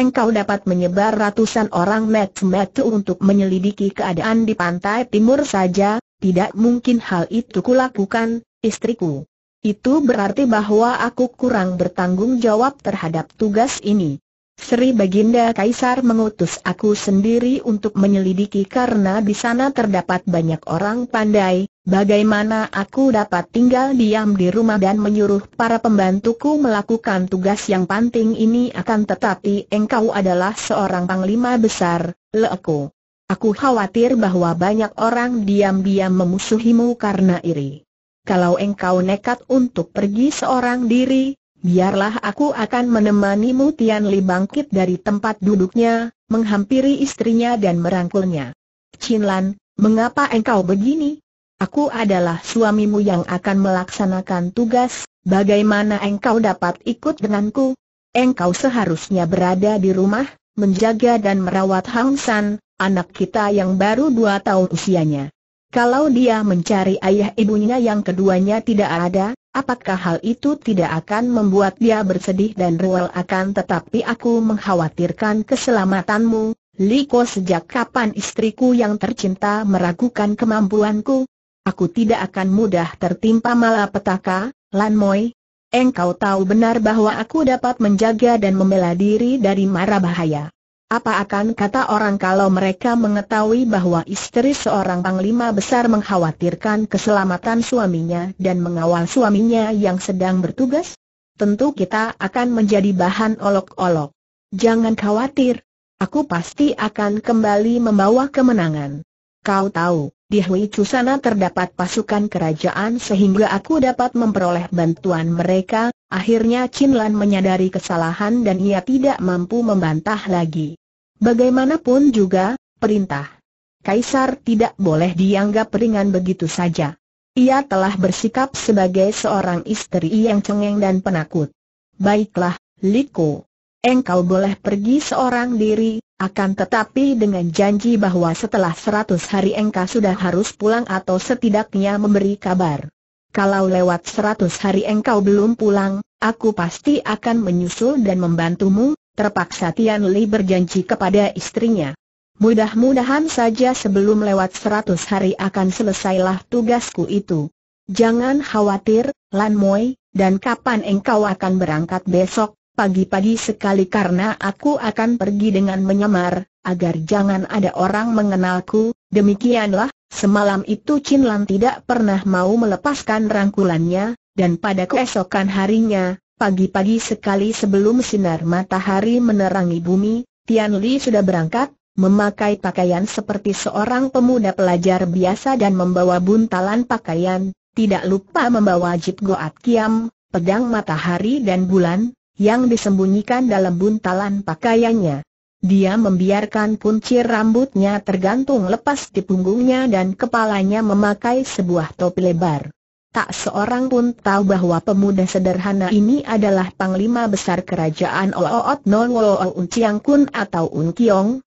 engkau dapat menyebar ratusan orang metu-metu untuk menyelidiki keadaan di pantai timur saja, tidak mungkin hal itu kulakukan, istriku. Itu berarti bahwa aku kurang bertanggung jawab terhadap tugas ini. Sri Baginda Kaisar mengutus aku sendiri untuk menyelidiki karena di sana terdapat banyak orang pandai, Bagaimana aku dapat tinggal diam di rumah dan menyuruh para pembantuku melakukan tugas yang penting ini akan tetapi engkau adalah seorang panglima besar, leku. Aku khawatir bahwa banyak orang diam-diam memusuhimu karena iri. Kalau engkau nekat untuk pergi seorang diri, biarlah aku akan menemanimu Tian Li bangkit dari tempat duduknya, menghampiri istrinya dan merangkulnya. Chin Lan, mengapa engkau begini? Aku adalah suamimu yang akan melaksanakan tugas, bagaimana engkau dapat ikut denganku? Engkau seharusnya berada di rumah, menjaga dan merawat Hang San, anak kita yang baru dua tahun usianya. Kalau dia mencari ayah ibunya yang keduanya tidak ada, apakah hal itu tidak akan membuat dia bersedih dan rewel akan tetapi aku mengkhawatirkan keselamatanmu, Liko sejak kapan istriku yang tercinta meragukan kemampuanku, aku tidak akan mudah tertimpa malapetaka, Lan Moi. Engkau tahu benar bahwa aku dapat menjaga dan membela diri dari mara bahaya. Apa akan kata orang kalau mereka mengetahui bahwa istri seorang panglima besar mengkhawatirkan keselamatan suaminya dan mengawal suaminya yang sedang bertugas? Tentu kita akan menjadi bahan olok-olok. Jangan khawatir, aku pasti akan kembali membawa kemenangan. Kau tahu, di Chu sana terdapat pasukan kerajaan sehingga aku dapat memperoleh bantuan mereka, akhirnya Chin Lan menyadari kesalahan dan ia tidak mampu membantah lagi. Bagaimanapun juga, perintah. Kaisar tidak boleh dianggap ringan begitu saja. Ia telah bersikap sebagai seorang istri yang cengeng dan penakut. Baiklah, Liko. Engkau boleh pergi seorang diri, akan tetapi dengan janji bahwa setelah 100 hari engkau sudah harus pulang atau setidaknya memberi kabar. Kalau lewat 100 hari engkau belum pulang, aku pasti akan menyusul dan membantumu, terpaksa Tian Li berjanji kepada istrinya. Mudah-mudahan saja sebelum lewat 100 hari akan selesailah tugasku itu. Jangan khawatir, Lan Moi, dan kapan engkau akan berangkat besok, pagi-pagi sekali karena aku akan pergi dengan menyamar, agar jangan ada orang mengenalku, demikianlah, semalam itu Chin Lan tidak pernah mau melepaskan rangkulannya, dan pada keesokan harinya, pagi-pagi sekali sebelum sinar matahari menerangi bumi, Tian Li sudah berangkat, memakai pakaian seperti seorang pemuda pelajar biasa dan membawa buntalan pakaian, tidak lupa membawa jip goat kiam, pedang matahari dan bulan, yang disembunyikan dalam buntalan pakaiannya. Dia membiarkan kunci rambutnya tergantung lepas di punggungnya dan kepalanya memakai sebuah topi lebar. Tak seorang pun tahu bahwa pemuda sederhana ini adalah panglima besar kerajaan Ooot Non Woon Kun atau Un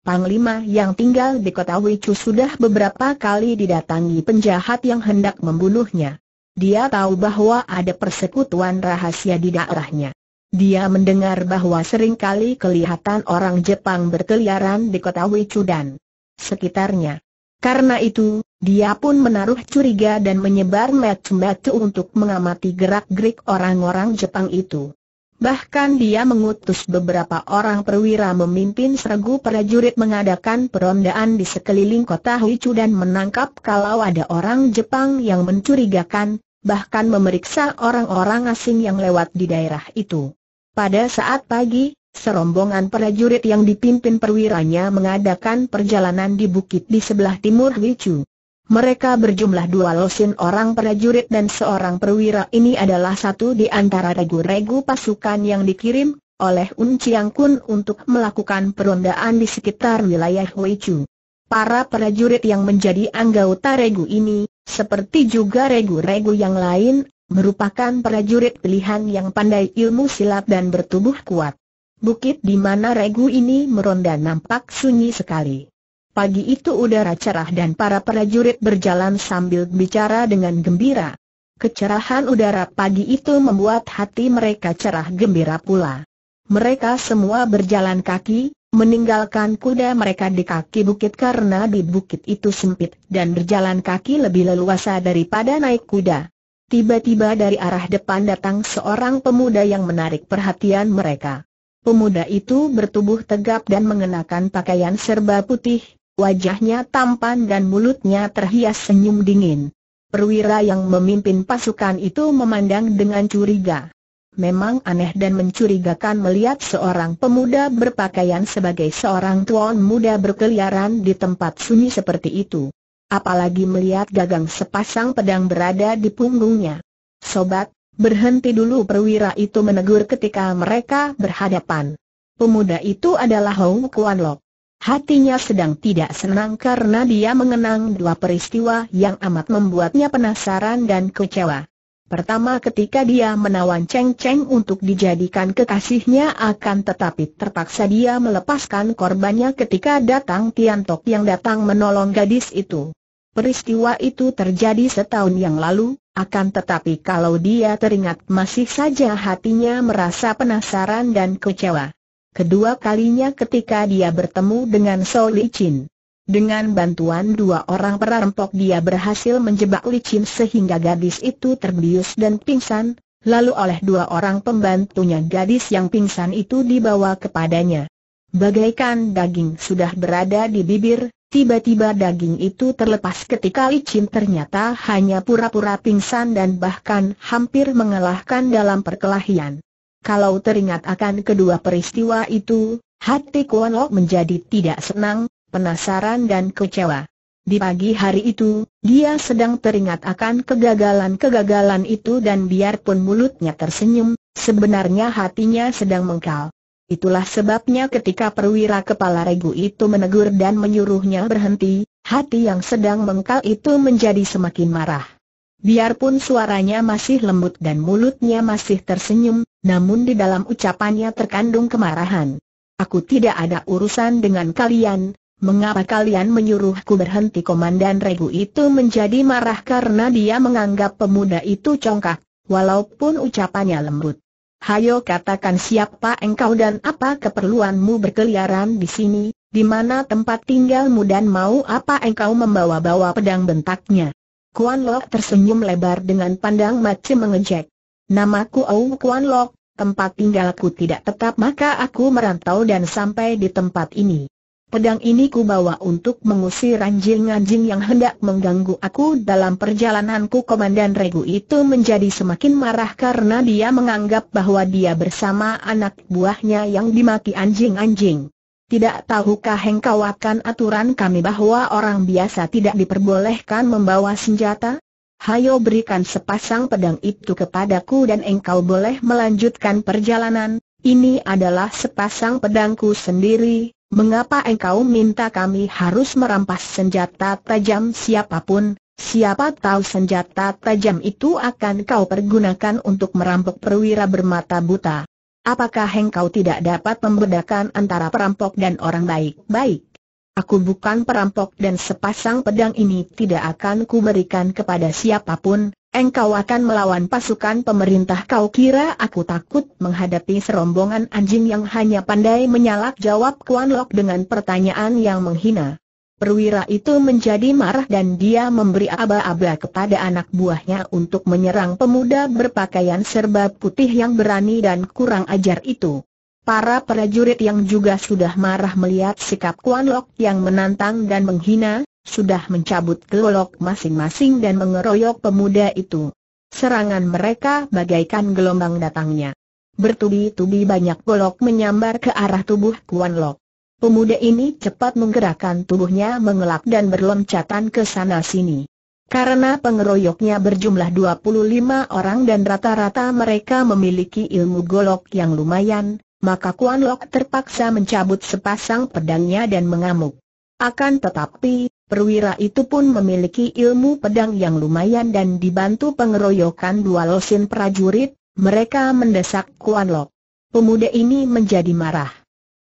panglima yang tinggal di kota Wichu sudah beberapa kali didatangi penjahat yang hendak membunuhnya. Dia tahu bahwa ada persekutuan rahasia di daerahnya. Dia mendengar bahwa seringkali kelihatan orang Jepang berkeliaran di kota dan Sekitarnya. Karena itu, dia pun menaruh curiga dan menyebar metu-metu untuk mengamati gerak-gerik orang-orang Jepang itu. Bahkan dia mengutus beberapa orang perwira memimpin sergu prajurit mengadakan perondaan di sekeliling kota Huichu dan menangkap kalau ada orang Jepang yang mencurigakan, bahkan memeriksa orang-orang asing yang lewat di daerah itu. Pada saat pagi, serombongan prajurit yang dipimpin perwiranya mengadakan perjalanan di bukit di sebelah timur Wichu. Mereka berjumlah dua losin orang prajurit dan seorang perwira ini adalah satu di antara regu-regu pasukan yang dikirim oleh Un Chiang Kun untuk melakukan perondaan di sekitar wilayah Huichu. Para prajurit yang menjadi anggota regu ini seperti juga regu-regu yang lain, merupakan prajurit pilihan yang pandai ilmu silat dan bertubuh kuat. Bukit di mana regu ini meronda nampak sunyi sekali. Pagi itu udara cerah dan para prajurit berjalan sambil bicara dengan gembira. Kecerahan udara pagi itu membuat hati mereka cerah gembira pula. Mereka semua berjalan kaki, meninggalkan kuda mereka di kaki bukit karena di bukit itu sempit dan berjalan kaki lebih leluasa daripada naik kuda. Tiba-tiba dari arah depan datang seorang pemuda yang menarik perhatian mereka. Pemuda itu bertubuh tegap dan mengenakan pakaian serba putih, wajahnya tampan dan mulutnya terhias senyum dingin. Perwira yang memimpin pasukan itu memandang dengan curiga. Memang aneh dan mencurigakan melihat seorang pemuda berpakaian sebagai seorang tuan muda berkeliaran di tempat sunyi seperti itu. Apalagi melihat gagang sepasang pedang berada di punggungnya. Sobat, berhenti dulu perwira itu menegur ketika mereka berhadapan. Pemuda itu adalah Hong Kuan Lok. Hatinya sedang tidak senang karena dia mengenang dua peristiwa yang amat membuatnya penasaran dan kecewa. Pertama ketika dia menawan Cheng Cheng untuk dijadikan kekasihnya akan tetapi terpaksa dia melepaskan korbannya ketika datang Tian Tiantok yang datang menolong gadis itu. Peristiwa itu terjadi setahun yang lalu, akan tetapi kalau dia teringat masih saja hatinya merasa penasaran dan kecewa. Kedua kalinya ketika dia bertemu dengan Solichin. Dengan bantuan dua orang perampok dia berhasil menjebak licin sehingga gadis itu terbius dan pingsan, lalu oleh dua orang pembantunya gadis yang pingsan itu dibawa kepadanya. Bagaikan daging sudah berada di bibir, tiba-tiba daging itu terlepas ketika licin ternyata hanya pura-pura pingsan dan bahkan hampir mengalahkan dalam perkelahian. Kalau teringat akan kedua peristiwa itu, hati Kuan Lok menjadi tidak senang, penasaran dan kecewa. Di pagi hari itu, dia sedang teringat akan kegagalan-kegagalan itu dan biarpun mulutnya tersenyum, sebenarnya hatinya sedang mengkal. Itulah sebabnya ketika perwira kepala regu itu menegur dan menyuruhnya berhenti, hati yang sedang mengkal itu menjadi semakin marah. Biarpun suaranya masih lembut dan mulutnya masih tersenyum, namun di dalam ucapannya terkandung kemarahan. Aku tidak ada urusan dengan kalian, Mengapa kalian menyuruhku berhenti komandan regu itu menjadi marah karena dia menganggap pemuda itu congkak, walaupun ucapannya lembut. Hayo katakan siapa engkau dan apa keperluanmu berkeliaran di sini, di mana tempat tinggalmu dan mau apa engkau membawa-bawa pedang bentaknya. Kuan Lok tersenyum lebar dengan pandang macam mengejek. Namaku Au Kuan Lok, tempat tinggalku tidak tetap maka aku merantau dan sampai di tempat ini. Pedang ini ku bawa untuk mengusir anjing-anjing yang hendak mengganggu aku dalam perjalananku Komandan Regu itu menjadi semakin marah karena dia menganggap bahwa dia bersama anak buahnya yang dimaki anjing-anjing Tidak tahukah engkau akan aturan kami bahwa orang biasa tidak diperbolehkan membawa senjata? Hayo berikan sepasang pedang itu kepadaku dan engkau boleh melanjutkan perjalanan Ini adalah sepasang pedangku sendiri Mengapa engkau minta kami harus merampas senjata tajam siapapun, siapa tahu senjata tajam itu akan kau pergunakan untuk merampok perwira bermata buta. Apakah engkau tidak dapat membedakan antara perampok dan orang baik-baik? Aku bukan perampok dan sepasang pedang ini tidak akan kuberikan kepada siapapun, Engkau akan melawan pasukan pemerintah kau kira aku takut menghadapi serombongan anjing yang hanya pandai menyalak jawab Kuan Lok dengan pertanyaan yang menghina. Perwira itu menjadi marah dan dia memberi aba-aba kepada anak buahnya untuk menyerang pemuda berpakaian serba putih yang berani dan kurang ajar itu. Para prajurit yang juga sudah marah melihat sikap Kuan Lok yang menantang dan menghina, sudah mencabut gelolok masing-masing dan mengeroyok pemuda itu. Serangan mereka bagaikan gelombang datangnya. Bertubi-tubi banyak golok menyambar ke arah tubuh Kuan Lok. Pemuda ini cepat menggerakkan tubuhnya mengelak dan berloncatan ke sana-sini. Karena pengeroyoknya berjumlah 25 orang dan rata-rata mereka memiliki ilmu golok yang lumayan, maka Kuan Lok terpaksa mencabut sepasang pedangnya dan mengamuk. Akan tetapi, Perwira itu pun memiliki ilmu pedang yang lumayan dan dibantu pengeroyokan dua losin prajurit, mereka mendesak Kuan Lok. Pemuda ini menjadi marah.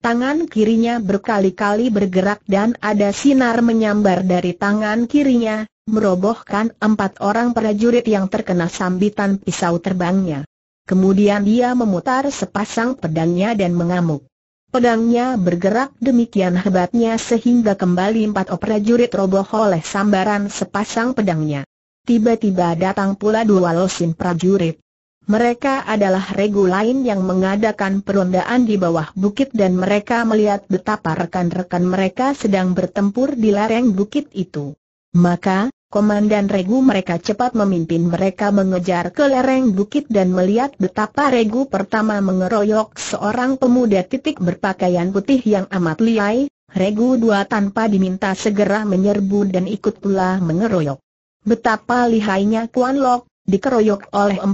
Tangan kirinya berkali-kali bergerak dan ada sinar menyambar dari tangan kirinya, merobohkan empat orang prajurit yang terkena sambitan pisau terbangnya. Kemudian dia memutar sepasang pedangnya dan mengamuk. Pedangnya bergerak demikian hebatnya sehingga kembali empat prajurit roboh oleh sambaran sepasang pedangnya. Tiba-tiba datang pula dua losin prajurit. Mereka adalah regu lain yang mengadakan perondaan di bawah bukit dan mereka melihat betapa rekan-rekan mereka sedang bertempur di lereng bukit itu. Maka, Komandan Regu mereka cepat memimpin mereka mengejar ke lereng bukit dan melihat betapa Regu pertama mengeroyok seorang pemuda titik berpakaian putih yang amat liai, Regu dua tanpa diminta segera menyerbu dan ikut pula mengeroyok. Betapa lihainya Kuan Lok, dikeroyok oleh 40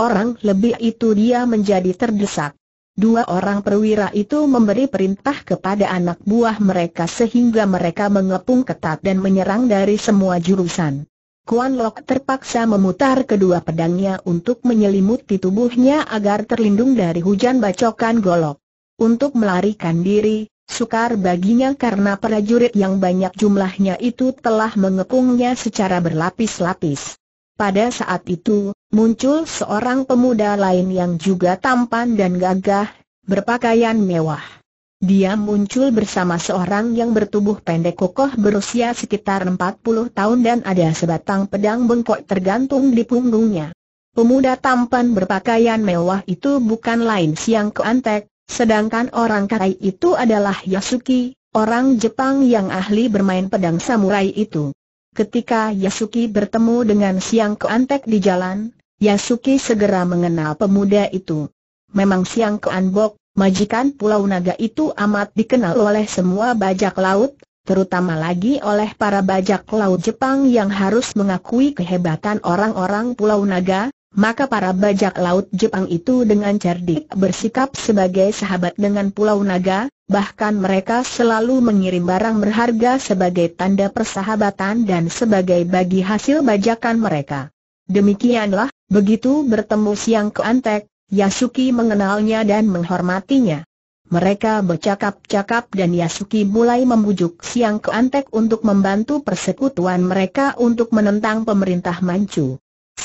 orang lebih itu dia menjadi terdesak. Dua orang perwira itu memberi perintah kepada anak buah mereka sehingga mereka mengepung ketat dan menyerang dari semua jurusan. Kuan Lok terpaksa memutar kedua pedangnya untuk menyelimuti tubuhnya agar terlindung dari hujan bacokan golok. Untuk melarikan diri, sukar baginya karena prajurit yang banyak jumlahnya itu telah mengepungnya secara berlapis-lapis. Pada saat itu, muncul seorang pemuda lain yang juga tampan dan gagah, berpakaian mewah. Dia muncul bersama seorang yang bertubuh pendek kokoh berusia sekitar 40 tahun dan ada sebatang pedang bengkok tergantung di punggungnya. Pemuda tampan berpakaian mewah itu bukan lain Siang Keantek, sedangkan orang karai itu adalah Yasuki, orang Jepang yang ahli bermain pedang samurai itu. Ketika Yasuki bertemu dengan Siang Keantek di jalan, Yasuki segera mengenal pemuda itu. Memang Siang Keanbok, majikan Pulau Naga itu amat dikenal oleh semua bajak laut, terutama lagi oleh para bajak laut Jepang yang harus mengakui kehebatan orang-orang Pulau Naga, maka para bajak laut Jepang itu dengan cerdik bersikap sebagai sahabat dengan Pulau Naga, bahkan mereka selalu mengirim barang berharga sebagai tanda persahabatan dan sebagai bagi hasil bajakan mereka. Demikianlah, begitu bertemu siang ke Antek, Yasuki mengenalnya dan menghormatinya. Mereka bercakap-cakap dan Yasuki mulai membujuk Siang ke Antek untuk membantu persekutuan mereka untuk menentang pemerintah Manchu.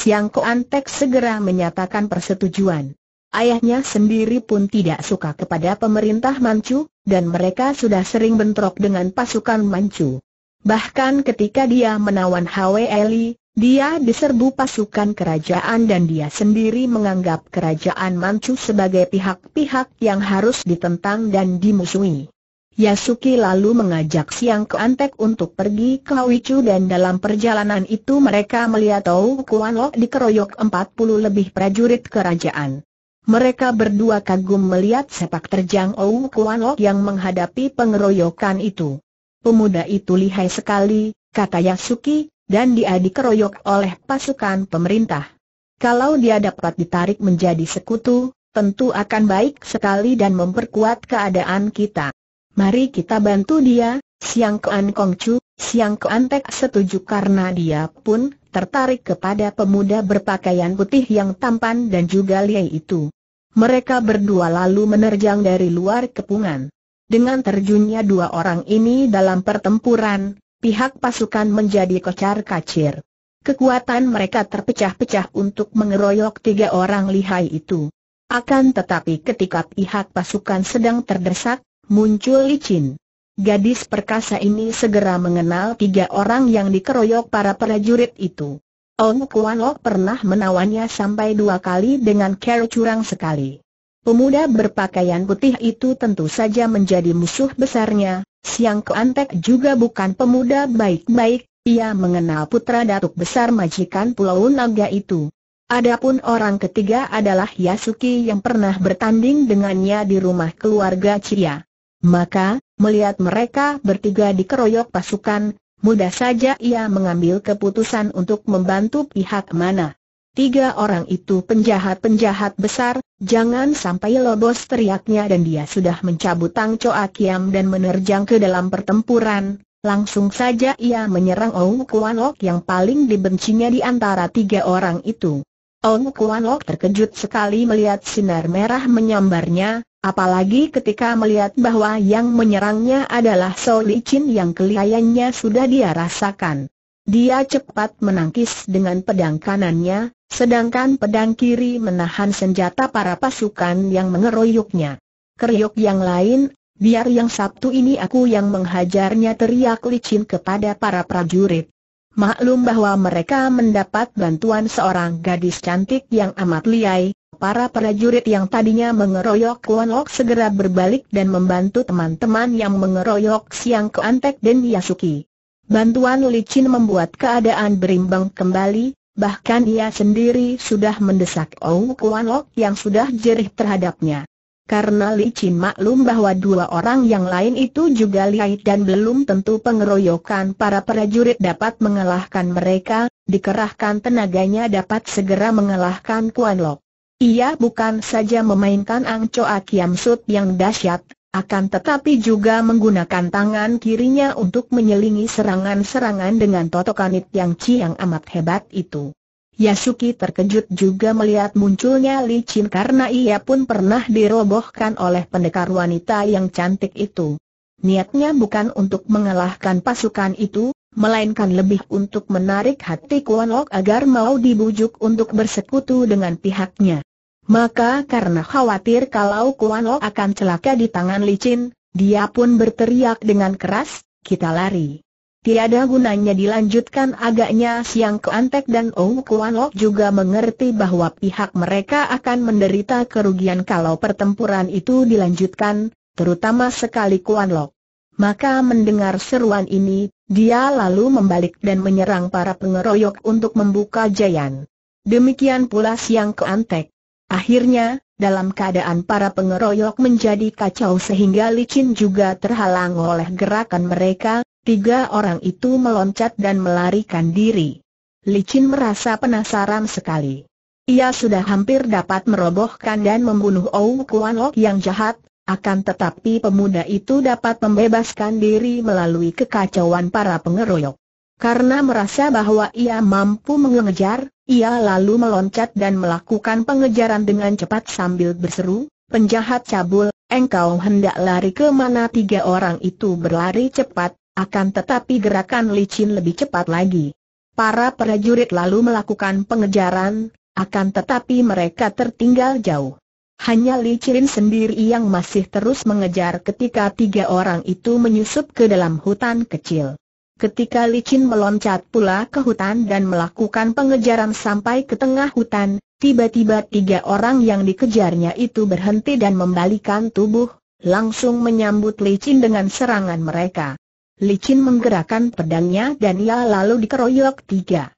Siang Koantek segera menyatakan persetujuan. Ayahnya sendiri pun tidak suka kepada pemerintah Manchu, dan mereka sudah sering bentrok dengan pasukan Manchu. Bahkan ketika dia menawan Hwe dia diserbu pasukan kerajaan dan dia sendiri menganggap kerajaan Manchu sebagai pihak-pihak yang harus ditentang dan dimusuhi. Yasuki lalu mengajak Siang ke Antek untuk pergi ke Wicu dan dalam perjalanan itu mereka melihat Tau Kuan Lok dikeroyok 40 lebih prajurit kerajaan. Mereka berdua kagum melihat sepak terjang Ou Kuan Lok yang menghadapi pengeroyokan itu. Pemuda itu lihai sekali, kata Yasuki, dan dia dikeroyok oleh pasukan pemerintah. Kalau dia dapat ditarik menjadi sekutu, tentu akan baik sekali dan memperkuat keadaan kita. Mari kita bantu dia, Siang Kuan Kongcu, Siang Kuan Tek setuju karena dia pun tertarik kepada pemuda berpakaian putih yang tampan dan juga liai itu. Mereka berdua lalu menerjang dari luar kepungan. Dengan terjunnya dua orang ini dalam pertempuran, pihak pasukan menjadi kocar kacir. Kekuatan mereka terpecah-pecah untuk mengeroyok tiga orang lihai itu. Akan tetapi ketika pihak pasukan sedang terdesak, muncul licin. Gadis perkasa ini segera mengenal tiga orang yang dikeroyok para prajurit itu. Ong Kuan pernah menawannya sampai dua kali dengan cara curang sekali. Pemuda berpakaian putih itu tentu saja menjadi musuh besarnya, Siang Keantek juga bukan pemuda baik-baik, ia mengenal putra datuk besar majikan Pulau Naga itu. Adapun orang ketiga adalah Yasuki yang pernah bertanding dengannya di rumah keluarga Cia. Maka, melihat mereka bertiga dikeroyok pasukan, mudah saja ia mengambil keputusan untuk membantu pihak mana. Tiga orang itu penjahat-penjahat besar, jangan sampai lobos teriaknya dan dia sudah mencabut Tang Choa Kiam dan menerjang ke dalam pertempuran. Langsung saja ia menyerang Ong Kuan Lok yang paling dibencinya di antara tiga orang itu. Ong Kuan Lok terkejut sekali melihat sinar merah menyambarnya, Apalagi ketika melihat bahwa yang menyerangnya adalah Chin yang kelihayannya sudah dia rasakan. Dia cepat menangkis dengan pedang kanannya, sedangkan pedang kiri menahan senjata para pasukan yang mengeroyoknya. Keriok yang lain, biar yang Sabtu ini aku yang menghajarnya teriak licin kepada para prajurit. Maklum bahwa mereka mendapat bantuan seorang gadis cantik yang amat liai, Para prajurit yang tadinya mengeroyok Kuan Lok segera berbalik dan membantu teman-teman yang mengeroyok Siang Keantek dan Yasuki. Bantuan licin membuat keadaan berimbang kembali, bahkan ia sendiri sudah mendesak Ou Kuan Lok yang sudah jerih terhadapnya. Karena licin maklum bahwa dua orang yang lain itu juga lihai dan belum tentu pengeroyokan para prajurit dapat mengalahkan mereka, dikerahkan tenaganya dapat segera mengalahkan Kuan Lok. Ia bukan saja memainkan Angcoa Kiam Sut yang dahsyat, akan tetapi juga menggunakan tangan kirinya untuk menyelingi serangan-serangan dengan totokanit yang yang amat hebat itu. Yasuki terkejut juga melihat munculnya Li Chin karena ia pun pernah dirobohkan oleh pendekar wanita yang cantik itu. Niatnya bukan untuk mengalahkan pasukan itu, melainkan lebih untuk menarik hati Kuan Lok agar mau dibujuk untuk bersekutu dengan pihaknya. Maka karena khawatir kalau Kuan Lok akan celaka di tangan licin, dia pun berteriak dengan keras, kita lari. Tiada gunanya dilanjutkan agaknya Siang Keantek dan Ong Kuan Lok juga mengerti bahwa pihak mereka akan menderita kerugian kalau pertempuran itu dilanjutkan, terutama sekali Kuan Lok. Maka mendengar seruan ini, dia lalu membalik dan menyerang para pengeroyok untuk membuka jayan. Demikian pula siang keantek. Akhirnya, dalam keadaan para pengeroyok menjadi kacau sehingga licin juga terhalang oleh gerakan mereka, tiga orang itu meloncat dan melarikan diri. Licin merasa penasaran sekali. Ia sudah hampir dapat merobohkan dan membunuh Ou Kuan Lok yang jahat, akan tetapi pemuda itu dapat membebaskan diri melalui kekacauan para pengeroyok. Karena merasa bahwa ia mampu mengejar, ia lalu meloncat dan melakukan pengejaran dengan cepat sambil berseru, penjahat cabul, engkau hendak lari ke mana tiga orang itu berlari cepat, akan tetapi gerakan licin lebih cepat lagi. Para prajurit lalu melakukan pengejaran, akan tetapi mereka tertinggal jauh. Hanya Li sendiri yang masih terus mengejar ketika tiga orang itu menyusup ke dalam hutan kecil. Ketika Li Chin meloncat pula ke hutan dan melakukan pengejaran sampai ke tengah hutan, tiba-tiba tiga orang yang dikejarnya itu berhenti dan membalikan tubuh, langsung menyambut Li Chin dengan serangan mereka. Li Chin menggerakkan pedangnya dan ia lalu dikeroyok tiga.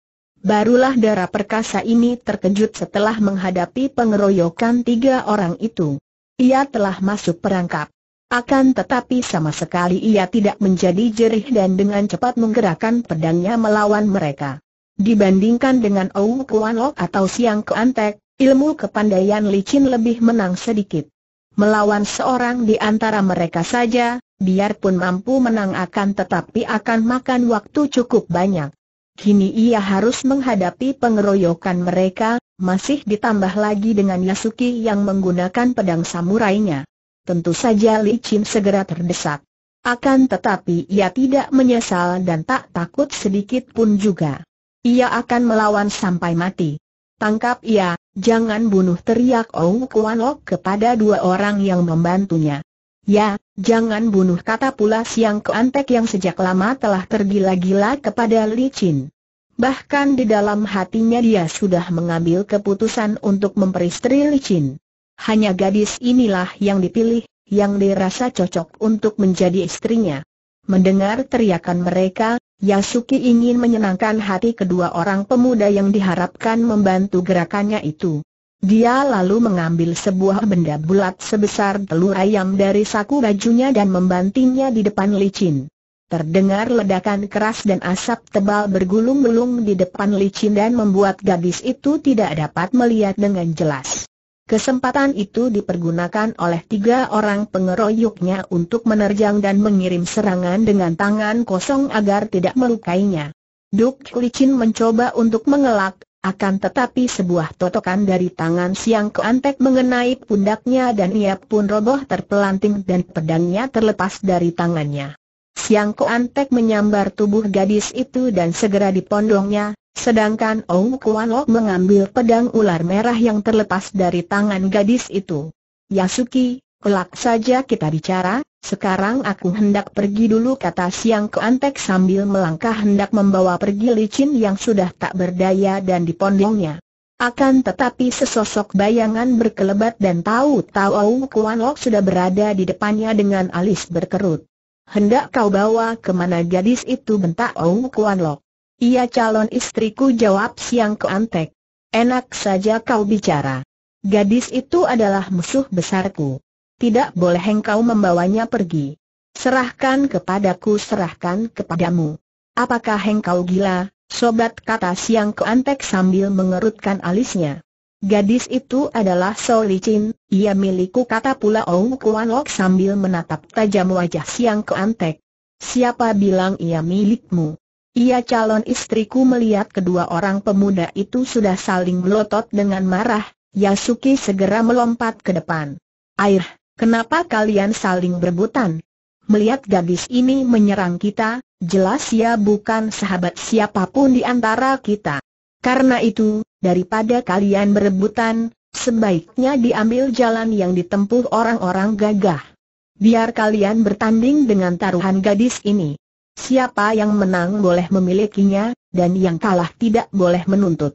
Barulah darah perkasa ini terkejut setelah menghadapi pengeroyokan tiga orang itu. Ia telah masuk perangkap. Akan tetapi sama sekali ia tidak menjadi jerih dan dengan cepat menggerakkan pedangnya melawan mereka. Dibandingkan dengan Ou Kuan Lok atau Siang Keantek, ilmu kepandaian licin lebih menang sedikit. Melawan seorang di antara mereka saja, biarpun mampu menang akan tetapi akan makan waktu cukup banyak. Kini ia harus menghadapi pengeroyokan mereka, masih ditambah lagi dengan Yasuki yang menggunakan pedang samurainya. Tentu saja Li Chin segera terdesak. Akan tetapi ia tidak menyesal dan tak takut sedikit pun juga. Ia akan melawan sampai mati. Tangkap ia, jangan bunuh teriak Ong Kuan Lok kepada dua orang yang membantunya. Ya, Jangan bunuh kata pula Siang Keantek yang sejak lama telah tergila-gila kepada Li Chin. Bahkan di dalam hatinya dia sudah mengambil keputusan untuk memperistri Li Chin. Hanya gadis inilah yang dipilih, yang dirasa cocok untuk menjadi istrinya. Mendengar teriakan mereka, Yasuki ingin menyenangkan hati kedua orang pemuda yang diharapkan membantu gerakannya itu. Dia lalu mengambil sebuah benda bulat sebesar telur ayam dari saku bajunya dan membantingnya di depan licin. Terdengar ledakan keras dan asap tebal bergulung-gulung di depan licin dan membuat gadis itu tidak dapat melihat dengan jelas. Kesempatan itu dipergunakan oleh tiga orang pengeroyoknya untuk menerjang dan mengirim serangan dengan tangan kosong agar tidak melukainya. Duk Licin mencoba untuk mengelak, akan tetapi sebuah totokan dari tangan Siang Keantek mengenai pundaknya dan ia pun roboh terpelanting dan pedangnya terlepas dari tangannya. Siang Keantek menyambar tubuh gadis itu dan segera dipondongnya, sedangkan Ong Kuan mengambil pedang ular merah yang terlepas dari tangan gadis itu. Yasuki, Kelak saja kita bicara, sekarang aku hendak pergi dulu kata Siang ke Antek sambil melangkah hendak membawa pergi licin yang sudah tak berdaya dan dipondongnya. Akan tetapi sesosok bayangan berkelebat dan tahu-tahu Kuan Lok sudah berada di depannya dengan alis berkerut. Hendak kau bawa kemana gadis itu bentak Ong Kuan Lok. Ia calon istriku jawab siang ke Antek. Enak saja kau bicara. Gadis itu adalah musuh besarku tidak boleh engkau membawanya pergi. Serahkan kepadaku, serahkan kepadamu. Apakah engkau gila, sobat kata siang keantek sambil mengerutkan alisnya. Gadis itu adalah Solicin, ia milikku kata pula Ong Kuan Lok sambil menatap tajam wajah siang keantek. Siapa bilang ia milikmu? Ia calon istriku melihat kedua orang pemuda itu sudah saling melotot dengan marah, Yasuki segera melompat ke depan. Air, Kenapa kalian saling berebutan? Melihat gadis ini menyerang kita, jelas ia bukan sahabat siapapun di antara kita. Karena itu, daripada kalian berebutan, sebaiknya diambil jalan yang ditempuh orang-orang gagah. Biar kalian bertanding dengan taruhan gadis ini. Siapa yang menang boleh memilikinya, dan yang kalah tidak boleh menuntut.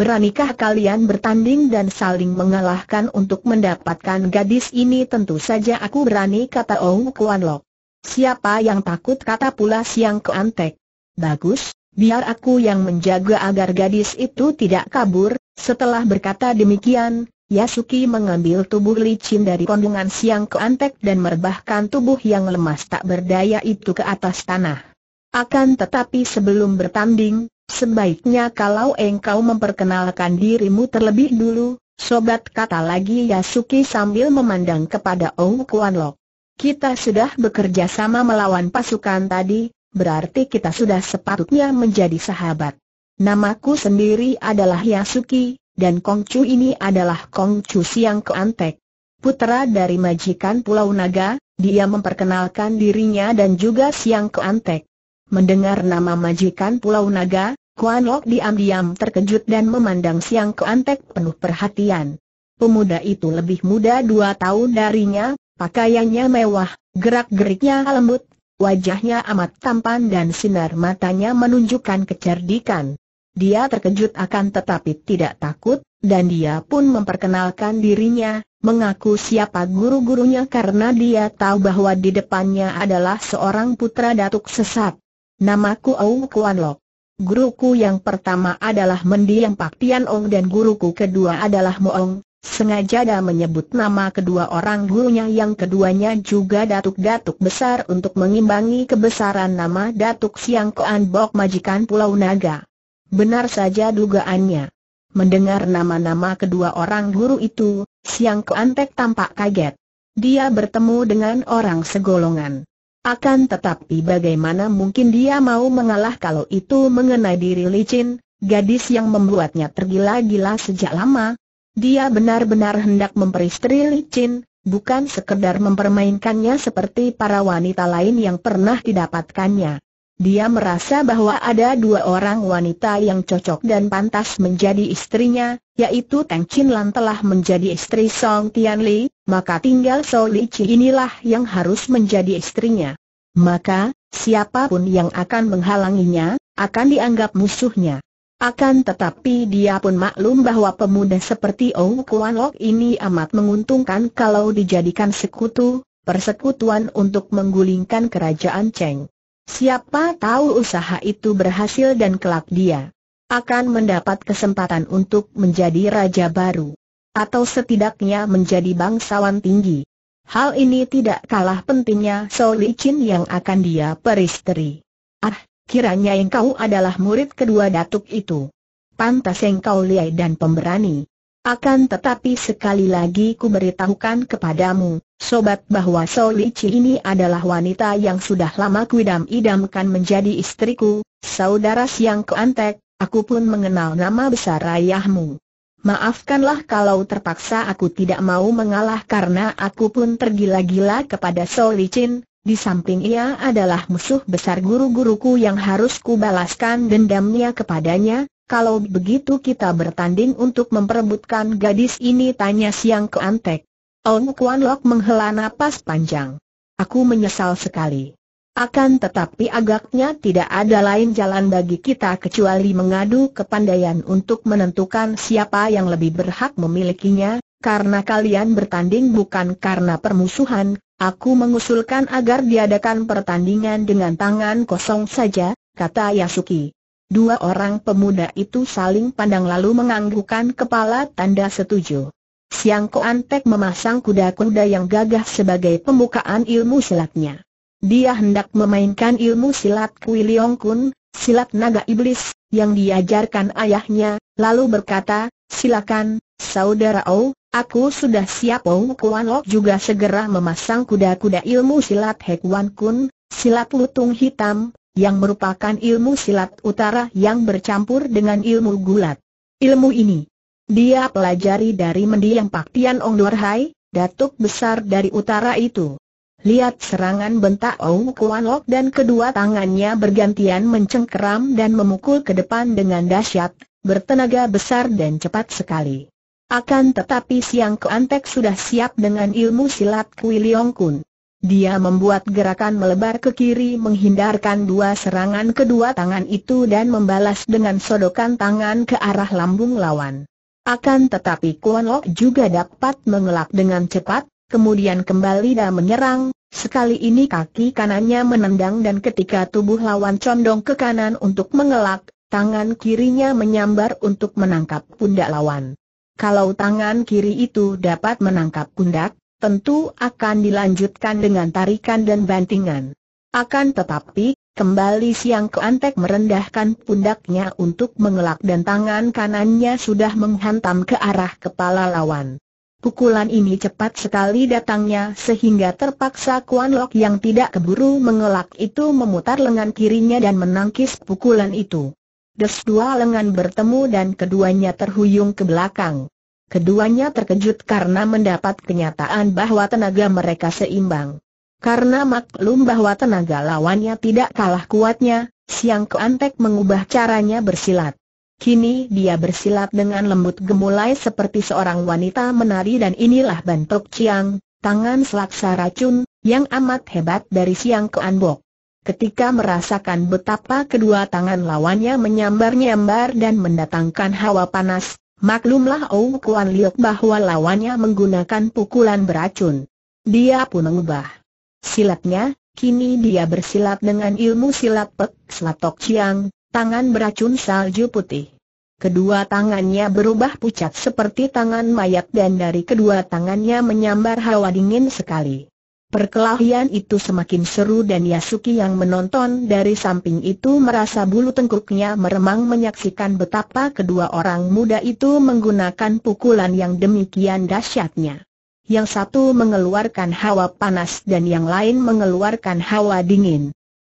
Beranikah kalian bertanding dan saling mengalahkan untuk mendapatkan gadis ini? Tentu saja aku berani kata Ong Kuan Lok. Siapa yang takut kata pula Siang Keantek. Bagus, biar aku yang menjaga agar gadis itu tidak kabur. Setelah berkata demikian, Yasuki mengambil tubuh licin dari kandungan Siang Keantek dan merbahkan tubuh yang lemas tak berdaya itu ke atas tanah. Akan tetapi sebelum bertanding, Sebaiknya kalau engkau memperkenalkan dirimu terlebih dulu, sobat kata lagi Yasuki sambil memandang kepada Oh Kuan Lok. Kita sudah bekerja sama melawan pasukan tadi, berarti kita sudah sepatutnya menjadi sahabat. Namaku sendiri adalah Yasuki, dan Kong Chu ini adalah Kong Chu Siang Keantek. Putra dari majikan Pulau Naga, dia memperkenalkan dirinya dan juga Siang Keantek. Mendengar nama majikan Pulau Naga, Kuan Lok diam-diam terkejut dan memandang Siang Kuan Tek penuh perhatian. Pemuda itu lebih muda dua tahun darinya, pakaiannya mewah, gerak-geriknya lembut, wajahnya amat tampan dan sinar matanya menunjukkan kecerdikan. Dia terkejut akan tetapi tidak takut, dan dia pun memperkenalkan dirinya, mengaku siapa guru-gurunya karena dia tahu bahwa di depannya adalah seorang putra datuk sesat. Namaku Au Kuan Lok. Guruku yang pertama adalah Mendiang Pak Tian Ong dan guruku kedua adalah Moong. Sengaja dia menyebut nama kedua orang gurunya yang keduanya juga datuk-datuk besar untuk mengimbangi kebesaran nama Datuk Siang Koan Bok Majikan Pulau Naga. Benar saja dugaannya. Mendengar nama-nama kedua orang guru itu, Siang Koan Tek tampak kaget. Dia bertemu dengan orang segolongan. Akan tetapi bagaimana mungkin dia mau mengalah kalau itu mengenai diri licin, gadis yang membuatnya tergila-gila sejak lama. Dia benar-benar hendak memperistri licin, bukan sekedar mempermainkannya seperti para wanita lain yang pernah didapatkannya. Dia merasa bahwa ada dua orang wanita yang cocok dan pantas menjadi istrinya, yaitu Teng Chin Lan telah menjadi istri Song Tian Li, maka tinggal Song Li Chi inilah yang harus menjadi istrinya. Maka, siapapun yang akan menghalanginya, akan dianggap musuhnya. Akan tetapi dia pun maklum bahwa pemuda seperti Ou Kuan Lok ini amat menguntungkan kalau dijadikan sekutu, persekutuan untuk menggulingkan kerajaan Cheng. Siapa tahu usaha itu berhasil dan kelak dia akan mendapat kesempatan untuk menjadi raja baru. Atau setidaknya menjadi bangsawan tinggi. Hal ini tidak kalah pentingnya So Chin yang akan dia peristeri. Ah, kiranya engkau adalah murid kedua datuk itu. Pantas engkau liai dan pemberani. Akan tetapi sekali lagi ku beritahukan kepadamu, sobat bahwa Solici ini adalah wanita yang sudah lama ku idam-idamkan menjadi istriku, saudara siang keantek, aku pun mengenal nama besar ayahmu. Maafkanlah kalau terpaksa aku tidak mau mengalah karena aku pun tergila-gila kepada Solicin, di samping ia adalah musuh besar guru-guruku yang harus ku balaskan dendamnya kepadanya, kalau begitu kita bertanding untuk memperebutkan gadis ini tanya siang ke Antek. Ong Kuan Lok menghela napas panjang. Aku menyesal sekali. Akan tetapi agaknya tidak ada lain jalan bagi kita kecuali mengadu kepandaian untuk menentukan siapa yang lebih berhak memilikinya, karena kalian bertanding bukan karena permusuhan, aku mengusulkan agar diadakan pertandingan dengan tangan kosong saja, kata Yasuki. Dua orang pemuda itu saling pandang lalu menganggukkan kepala tanda setuju. Siang Koantek memasang kuda-kuda yang gagah sebagai pembukaan ilmu silatnya. Dia hendak memainkan ilmu silat Kui Leong Kun, silat naga iblis, yang diajarkan ayahnya, lalu berkata, silakan, saudara Oh, Aku sudah siap O. Kuan Lok juga segera memasang kuda-kuda ilmu silat Hek Wan Kun, silat lutung hitam, yang merupakan ilmu silat utara yang bercampur dengan ilmu gulat. Ilmu ini dia pelajari dari mendiang Pak Tian Ong Hai, datuk besar dari utara itu. Lihat serangan bentak Ong Kuan Lok dan kedua tangannya bergantian mencengkeram dan memukul ke depan dengan dahsyat, bertenaga besar dan cepat sekali. Akan tetapi Siang Keantek sudah siap dengan ilmu silat Kui Leong Kun. Dia membuat gerakan melebar ke kiri menghindarkan dua serangan kedua tangan itu dan membalas dengan sodokan tangan ke arah lambung lawan. Akan tetapi Kuan Lok juga dapat mengelak dengan cepat, kemudian kembali dan menyerang, sekali ini kaki kanannya menendang dan ketika tubuh lawan condong ke kanan untuk mengelak, tangan kirinya menyambar untuk menangkap pundak lawan. Kalau tangan kiri itu dapat menangkap pundak, tentu akan dilanjutkan dengan tarikan dan bantingan. Akan tetapi, kembali Siang Keantek merendahkan pundaknya untuk mengelak dan tangan kanannya sudah menghantam ke arah kepala lawan. Pukulan ini cepat sekali datangnya sehingga terpaksa Kuan Lok yang tidak keburu mengelak itu memutar lengan kirinya dan menangkis pukulan itu. Des dua lengan bertemu dan keduanya terhuyung ke belakang. Keduanya terkejut karena mendapat kenyataan bahwa tenaga mereka seimbang. Karena maklum bahwa tenaga lawannya tidak kalah kuatnya, Siang Keantek mengubah caranya bersilat. Kini dia bersilat dengan lembut gemulai seperti seorang wanita menari dan inilah bentuk Ciang, tangan selaksa racun, yang amat hebat dari Siang Keanbok. Ketika merasakan betapa kedua tangan lawannya menyambar-nyambar dan mendatangkan hawa panas, Maklumlah Ou Kuan Liok bahwa lawannya menggunakan pukulan beracun. Dia pun mengubah silatnya, kini dia bersilat dengan ilmu silat Pek Slatok Chiang, tangan beracun salju putih. Kedua tangannya berubah pucat seperti tangan mayat dan dari kedua tangannya menyambar hawa dingin sekali. Perkelahian itu semakin seru dan Yasuki yang menonton dari samping itu merasa bulu tengkuknya meremang menyaksikan betapa kedua orang muda itu menggunakan pukulan yang demikian dahsyatnya. Yang satu mengeluarkan hawa panas dan yang lain mengeluarkan hawa dingin.